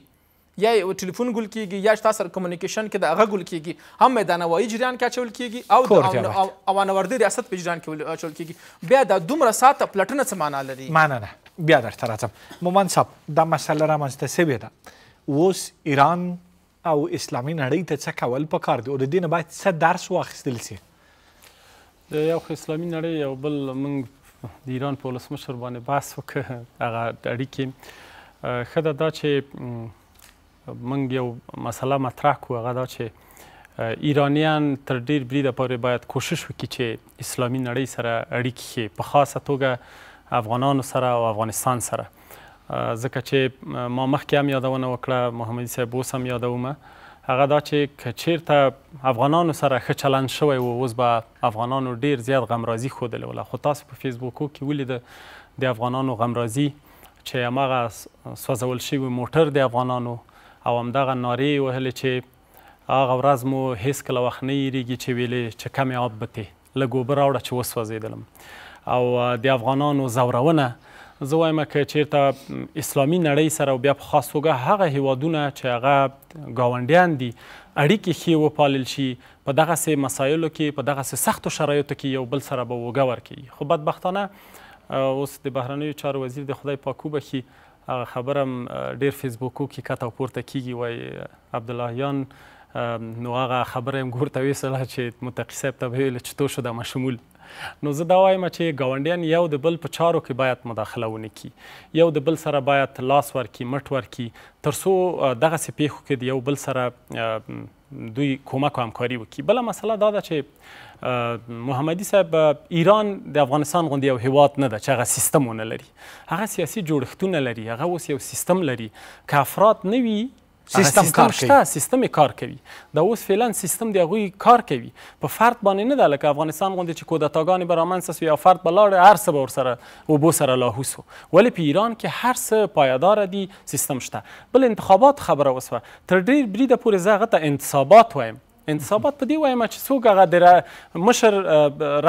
یا ټلیفون ګل کیږي یا ستا سره کمیونیکیشن کې د هغه ګل کیږي هم میدان وایي جریان کې اچول کیږي او د اوانوردي ریاست په جریان کې اچول کیږي بیا دا دومره ساته پلټنه څه معنا لري معنا نه بیا درته راځم مومن صاحب دا مسله رامنځته سوې ده اوس ایران او اسلامي نړۍ ته څه کول پکار دي او د دې نه باید څه درس واخیستل سي د یو اسلامي نړۍ یو بل موږ د ایران په ولسمشر باندې بحث وکړ هغه اړیکې خدای دا چې موږ یو مسله مطرح کو هغه دا چې ایرانیان تر ډیر بری د پاره باید کوشش وکړي چې اسلامي نړۍ سره اړیکې په خاصه توګه افغانانو سره او افغانستان سره ځکه چې ما مخکې هم یادونه وکړه محمدي صاحب اوس هم یادومه هغه دا چې کچیر ته افغانانو سره ښه چلند شوی و اوس به افغانانو ډیر زیات غمرازي ښودلې وله خو تاسو په فیسبوکو کې ولیده د افغانانو غمرازي چې هماغه سوځول شوي موټر د افغانانو او همدغه نارې یې وهلې چې هغه ورځ مو هیڅکله وخت نه هیریږي چې ویلې چې کمې آب بتې لږ اوبه راوړه چې وسوځېدلم او د افغانانو زورونه زه وایم که چیرته اسلامي نړۍ سره بیا په خاص توګه هغه هیوادونه چې هغه گاونډیان دي اړیکې ښې وپالل شي په دغسې مسایلو کې په دغسې سختو شرایطو کې یو بل سره به اوږه ورکوي خو بدبختانه اوس د بهرنیو چارو وزیر د خدای پاکو بخي هغه خبرم ډیر فیسبوکو کې کټ او پورته کیږي وای عبداللهیان نو هغه خبره هم ګورته ویسله چې متقی صاحب ته ویل چې تو شو د مشمول نو زه دا وایم چې ګاونډیان یو د بل په چارو کې باید مداخله ونکړي یو د بل سره باید لاس ورکړي مټ ورکړي ترڅو دغسې پیښو کې د یو بل سره دوی کومک او همکاري وکړي بله مسله دا ده چې محمدي صاحب ایران د افغانستان غوندې یو هیواد نه ده چې هغه سیستم ونه لري هغه سیاسي جوړښتونه لري هغه اوس یو سیستم لري که افراد نه وي سیستم کار کوي شته سیستم کار کوي دا اوس فعلا سیستم دی هغوی کار کوي په فرد باندې نه ده لکه افغانستان غوندې چې کودتاګانې به رامنځته سو یا فرد به لاړې هر څه به ورسره اوبو سره لاهو سو ولې په ایران کې هر څه پایداره دي سیستم شته بل انتخابات خبره وسوه تر ډېر بریده پورې زه هغه ته انتصابات وایم انتصابات په دې وایم چې څوک هغه د مشر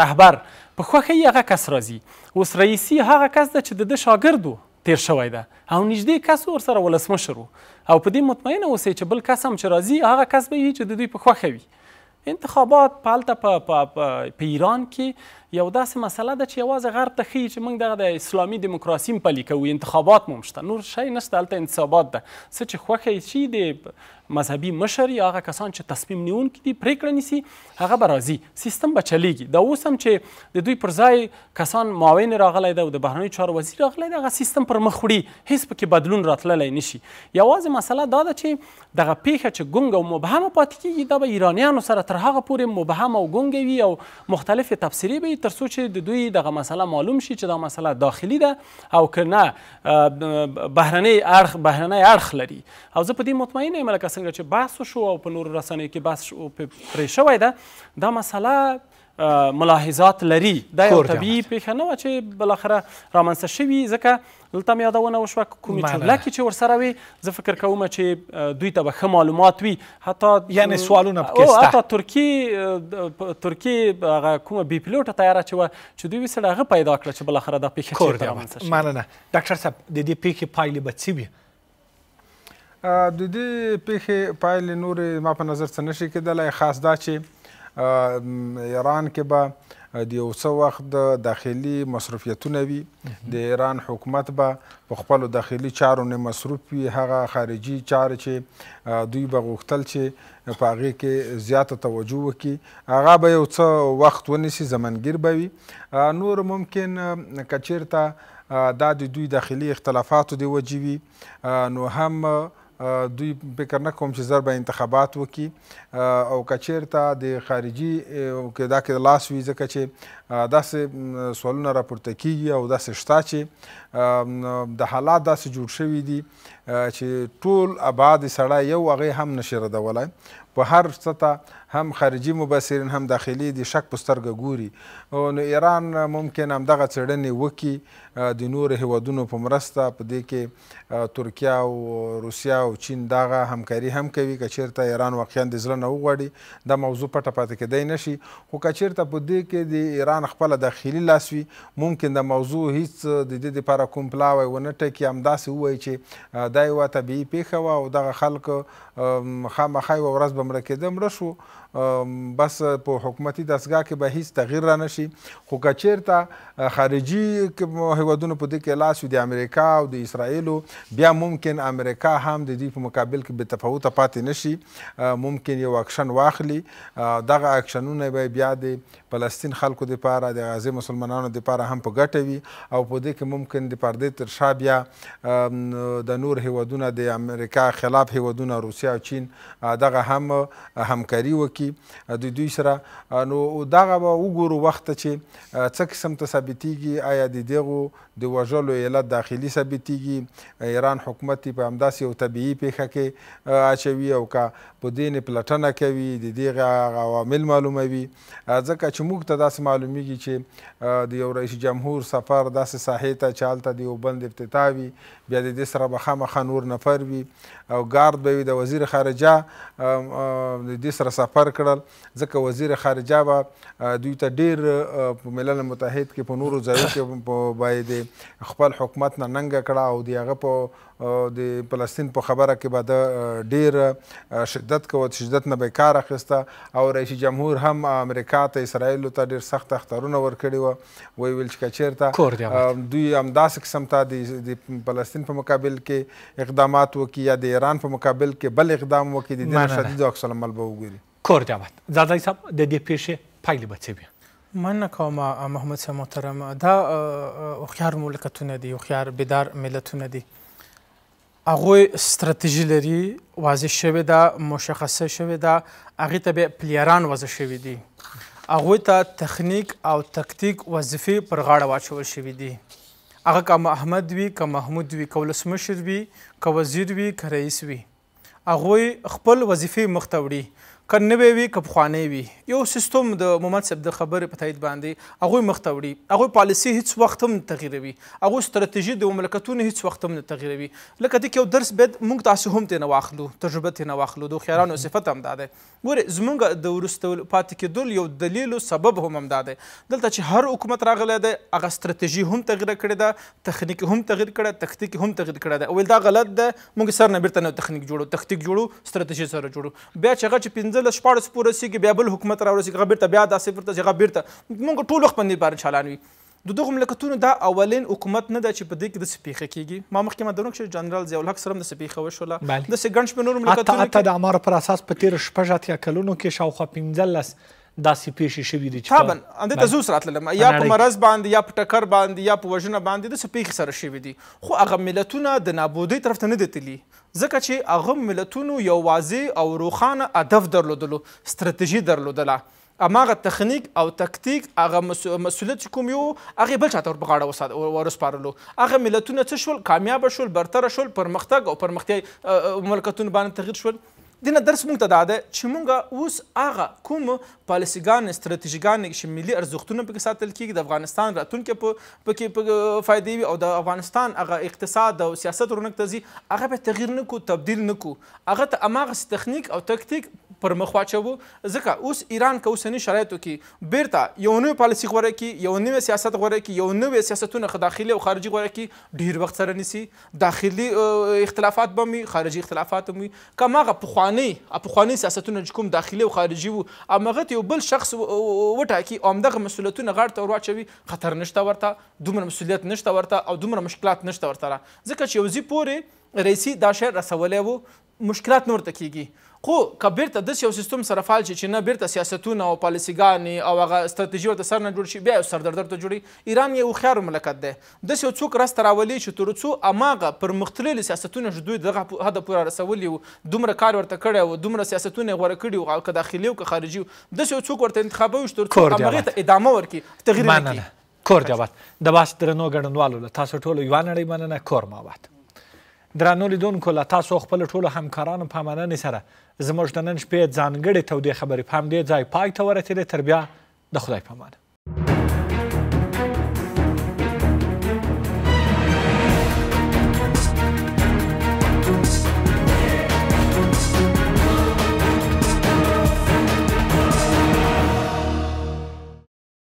رهبر په خوښه یې هغه کس راځي اوس رئیسي هغه کس ده چې د ده شاګرد و تیر شوی ده او نږدې کس ورسره ولسمشر و او په دې مطمئنه اوسئ چې بل کس هم چې راځي هغه کس به وي چې د دوی په خوښه وي انتخابات په هلته په ایران کې یو داسې مسله ده چې یوازې غرب ته ښیي چې موږ دغه د اسلامي دیموکراسي هم پلي کوو انتخابات مو هم شته نور شی نشته هلته انتصابات ده څه چې خوښه شي د مذهبي مشر یا هغه کسان چې تصمیم نیونکي دي پریکړه نیسي هغه به راځي سیستم به چلیږي دا اوس هم چې د دوی پر ځای کسان معاون راغلی ده او د بهرنیو چارو وزیر راغلی ده هغه سیستم پر مخ وړي هیڅ پکې بدلون راتللی نشي یوازې مسله دا ده چې دغه پیښه چې ګونګ او مبهمه پاتې کیږي دا به ایرانیانو سره تر هغه پورې مبهم او ګونګې وي او مختلفې تفسیرې به ترڅو چې د دوی دغه مسله معلوم شي چې دا مسله داخلي ده او که نه بهرنۍ اړخ بهرنۍ اړخ لري او زه په دې مطمئن یم لکه څنګه چې بحث شو او په نورو رسنیو کې بحث پرې شوی ده دا مسله ملاحظات لري دا یو طبیعي پیښه نه وه چې بالاخره رامنځته شوي ځکه دلته مې یادونه وشوه کومې جمله کې چې ورسره وي زه فکر کوم چې دوی ته به ښه معلومات وي حتی یعنې سوالونه پکې شته حتی ترکیې ترکیې هغه کومه بې پیلوټه طیاره چې وه چې دوی وسړه هغه پیدا کړه چې بالاخره دا پیښه چېرته رامنځته شوه مننه ډاکټر صاحب د دې پیښې پایلې به څه وي د دې پیښې پایلې نورې ما په نظر څه نشي کېدلی خاص دا چې ایران کې به د یو څه وخت د داخلي مصرفیتونه وي د ایران حکومت به په خپلو داخلي چارو نه مصروف وي هغه خارجي چارې چې دوی به غوښتل چې په هغې کې زیاته توجه وکړي هغه به یو څه وخت ونیسي زمنګیر به وي نور ممکن که چیرته دا د دوی داخلي اختلافاتو د وجې وي نو هم دوی فکر نه کوم چې زر به انتخابات وکي او کچیر ته د خارجي کې دا کې لاس وي ځکه چې داسې سوالونه راپورته کیږي او داسې شته چې د حالات داسې جوړ شوي دي چې ټول آباد سړی یو هغه هم نشي ردولی په هر سطح هم خارجي مبصرین هم داخلي د شک په سترګه ګوري نو ایران ممکن همدغه څېړنې وکړي د نورو هیوادونو په مرسته په دې کې ترکیه او روسیه او چین دغه همکاري هم کوي که چېرته ایران واقعا د زړه نه وغواړي دا موضوع پټه پاتې کېدی نه شي خو که چېرته په دې کې د ایران خپله داخلي لاس وي ممکن د موضوع هیڅ د دې دپاره کوم پلاوی ونه ټکي همداسې ووایي چې دا یوه طبیعي پېښه وه او دغه خلک خامخا یوه ورځ به مړه کېده مړه شو بس په حکومتي دستګاه کې به هیڅ تغییر را نشي خو که چیرته خارجي هیوادونو په دې کې لاس وي د امریکا او د اسرائیلو بیا ممکن امریکا هم د دې په مقابل کې بې تفاوته پاتې نشي ممکن یو اکشن واخلي دغه اکشنونه به بیا د فلسطین خلکو دپاره د غازي مسلمانانو دپاره هم په ګټه وي او په دې کې ممکن د پردې تر شا بیا د نور هیوادونه د امریکا خلاف هیوادونه روسیه او چین دغه هم همکاري وکړي کې د دوی سره نو دغه به وګورو وخت چې څه قسم ته ثابتېږي آیا د دغو د وژلو علت داخلي ثابتېږي ایران حکومت په همداسې یو طبیعي پیښه کې اچوي او که په دې نه پلټنه کوي د دغه عوامل معلوموي ځکه چې موږ ته داسې معلومیږي چې د یو رئیس جمهور سفر داسې ساحې ته چې هلته د یو بند افتتاح وي بیا د دې سره به خامخا نور نفر وي او ګارد به وي د وزیر خارجه د دې سره سفر کړل ځکه وزیر خارجه به دوی ته ډېر په ملل متحد کې په نورو ځایو کې باید خپل حکومت نه ننګه کړه او د هغه په د فلسطین په خبره کې به د ډیر شدت کوو شدت نه به کار اخیسته او رئیس جمهور هم امریکا ته اسرائیل ته ډیر سخت اخترونه ورکړي و وی ویل چې چیرته دوی همداسې قسم ته د فلسطین په مقابل کې اقدامات وکړي یا د ایران په مقابل کې بل اقدام وکړي د دې شدید عکس العمل به وګوري کور دعوت زادای صاحب د دې پیښې پایلې به څه وي مننه کوم محمد صاحب محترم دا هوښیار مملکتونه دي هوښیار بیدار ملتونه دي هغوی ستراتیژي لري واضح شوې ده مشخصه شوې ده هغې ته بیا پلیران وضع شوي دي هغوی ته تخنیک او تکتیک وظیفې پر غاړه واچول شوي دي هغه که محمد وي که محمود وي که ولسمشر وي که وزیر وي که رئیس وي هغوی خپل وظیفې مخ ته وړي کنه به وی کپخانه وی یو سیستم د محمد صاحب د خبرې په تایید باندې هغه مختوړي هغه پالیسی هیڅ وخت هم تغییروي هغه ستراتیژي د مملکتونو هیڅ وخت هم نه تغییروي لکه د یو درس باید موږ تاسو هم ته نه واخلو تجربه ته نه واخلو د خیرانو صفت هم داده ګوره زمونږ د ورستو پاتې کېدل یو دلیل او سبب هم هم داده دلته چې هر حکومت راغلی دی هغه ستراتیژي هم تغییر کړې ده تخنیک هم تغییر کړه تکتیک هم تغییر کړه ده او دا غلط ده موږ سر نه بیرته نو تخنیک جوړو تکتیک جوړو ستراتیژي سره جوړو بیا چې هغه چې پنځه چې له شپاړس پورې رسیږي بیا بل حکومت را ورسیږي هغه بیرته بیا دا صفر ته چې هغه بیرته موږ ټول وخت باندې بار چالان وي د دغه مملکتونو دا اولین حکومت نه ده چې په دې کې د سپیخه کیږي ما مخکې مدونه چې جنرال ضیاء الحق سره د سپیخه وشوله د سګنج په نور مملکتونو کې د امر پر اساس په 13 شپږ اتیا کلونو کې شاوخوا 15 داسې پیښې شوي دي طبعا همدې ته زه اوس راتللم یا په مرض باندې یا په ټکر باندې یا په وژنه باندې داسې پیښې سره شوي دي خو هغه ملتونه د نابودۍ طرف ته نه دي تلي ځکه چې هغه ملتونو یو واضح او روښانه هدف درلودلو ستراتیژي درلودله اماغه تخنیک او تکتیک هغه مسولیت کوم یو هغه بل چاته وربغاړه ورسپارلو هغه ملتونه څه شول کامیاب شول برتر شول پرمختګ او پرمختیاي مملکتونه باندې تغیر شول دینه درس مونږ ته دا ده چې مونږ اوس هغه کوم پالیسیګان ستراتیژیګان چې ملي ارزښتونه پکې ساتل کیږي د افغانستان راتلونکي په پکې فائدې وي او د افغانستان هغه اقتصاد او سیاست رونق ته ځي هغه به تغییر نه کو تبدیل نه کو هغه ته هماغسې تخنیک او تکتیک پر مخ واچوو ځکه اوس ایران که اوسنی شرایطو کې بیرته یو نوې پالیسي غوره کړي یو نوې سیاست غوره کړي یو نوې سیاستونه خو داخلي او خارجي غوره کړي ډیر وخت سره نیسي داخلي اختلافات به وي خارجي اختلافات هم وي کمهغه پخواني پخواني سیاستونه چې کوم داخلي او خارجي وو همغه یو بل شخص وټاکي او همدغه مسولیتونه غاړه ته ورواچوي خطر نشته ورته دومره مسولیت نشته ورته او دومره مشکلات نشته ورته ځکه چې یو ځي پورې رئیسی دا شعر رسولی و مشکلات نور ته کیږي خو که بیرته داسې یو سیستم سره فعال شي چې نه بیرته سیاستونه او پالیسیګانې او هغه ستراتیژي ورته سر نه جوړ شي بیا یو سردردر ته جوړي ایران یو هوښیار مملکت دی داسې یو څوک راسته راولي چې تر څو هماغه پرمختللي سیاستونه چې دوی دغه هدف پوره رسولي وو دومره کار ورته کړی وو دومره سیاستونه یې غوره کړي وو که داخلي وو که خارجي وو داسې یو څوک ورته انتخابوي چې تر څو همغې ته ادامه ورکړي تغییر نه کړي کور دی آباد د باس درنو ګډنوالو له تاسو ټولو یوه نړۍ مننه کور مو آباد درنو لیدونکو له تاسو خپل ټولو همکارانو په مننې سره زموږ د نن شپې ځانګړې تودې خبرې په همدې ځای پای ته ورسېدې تر بیا د خدای په امان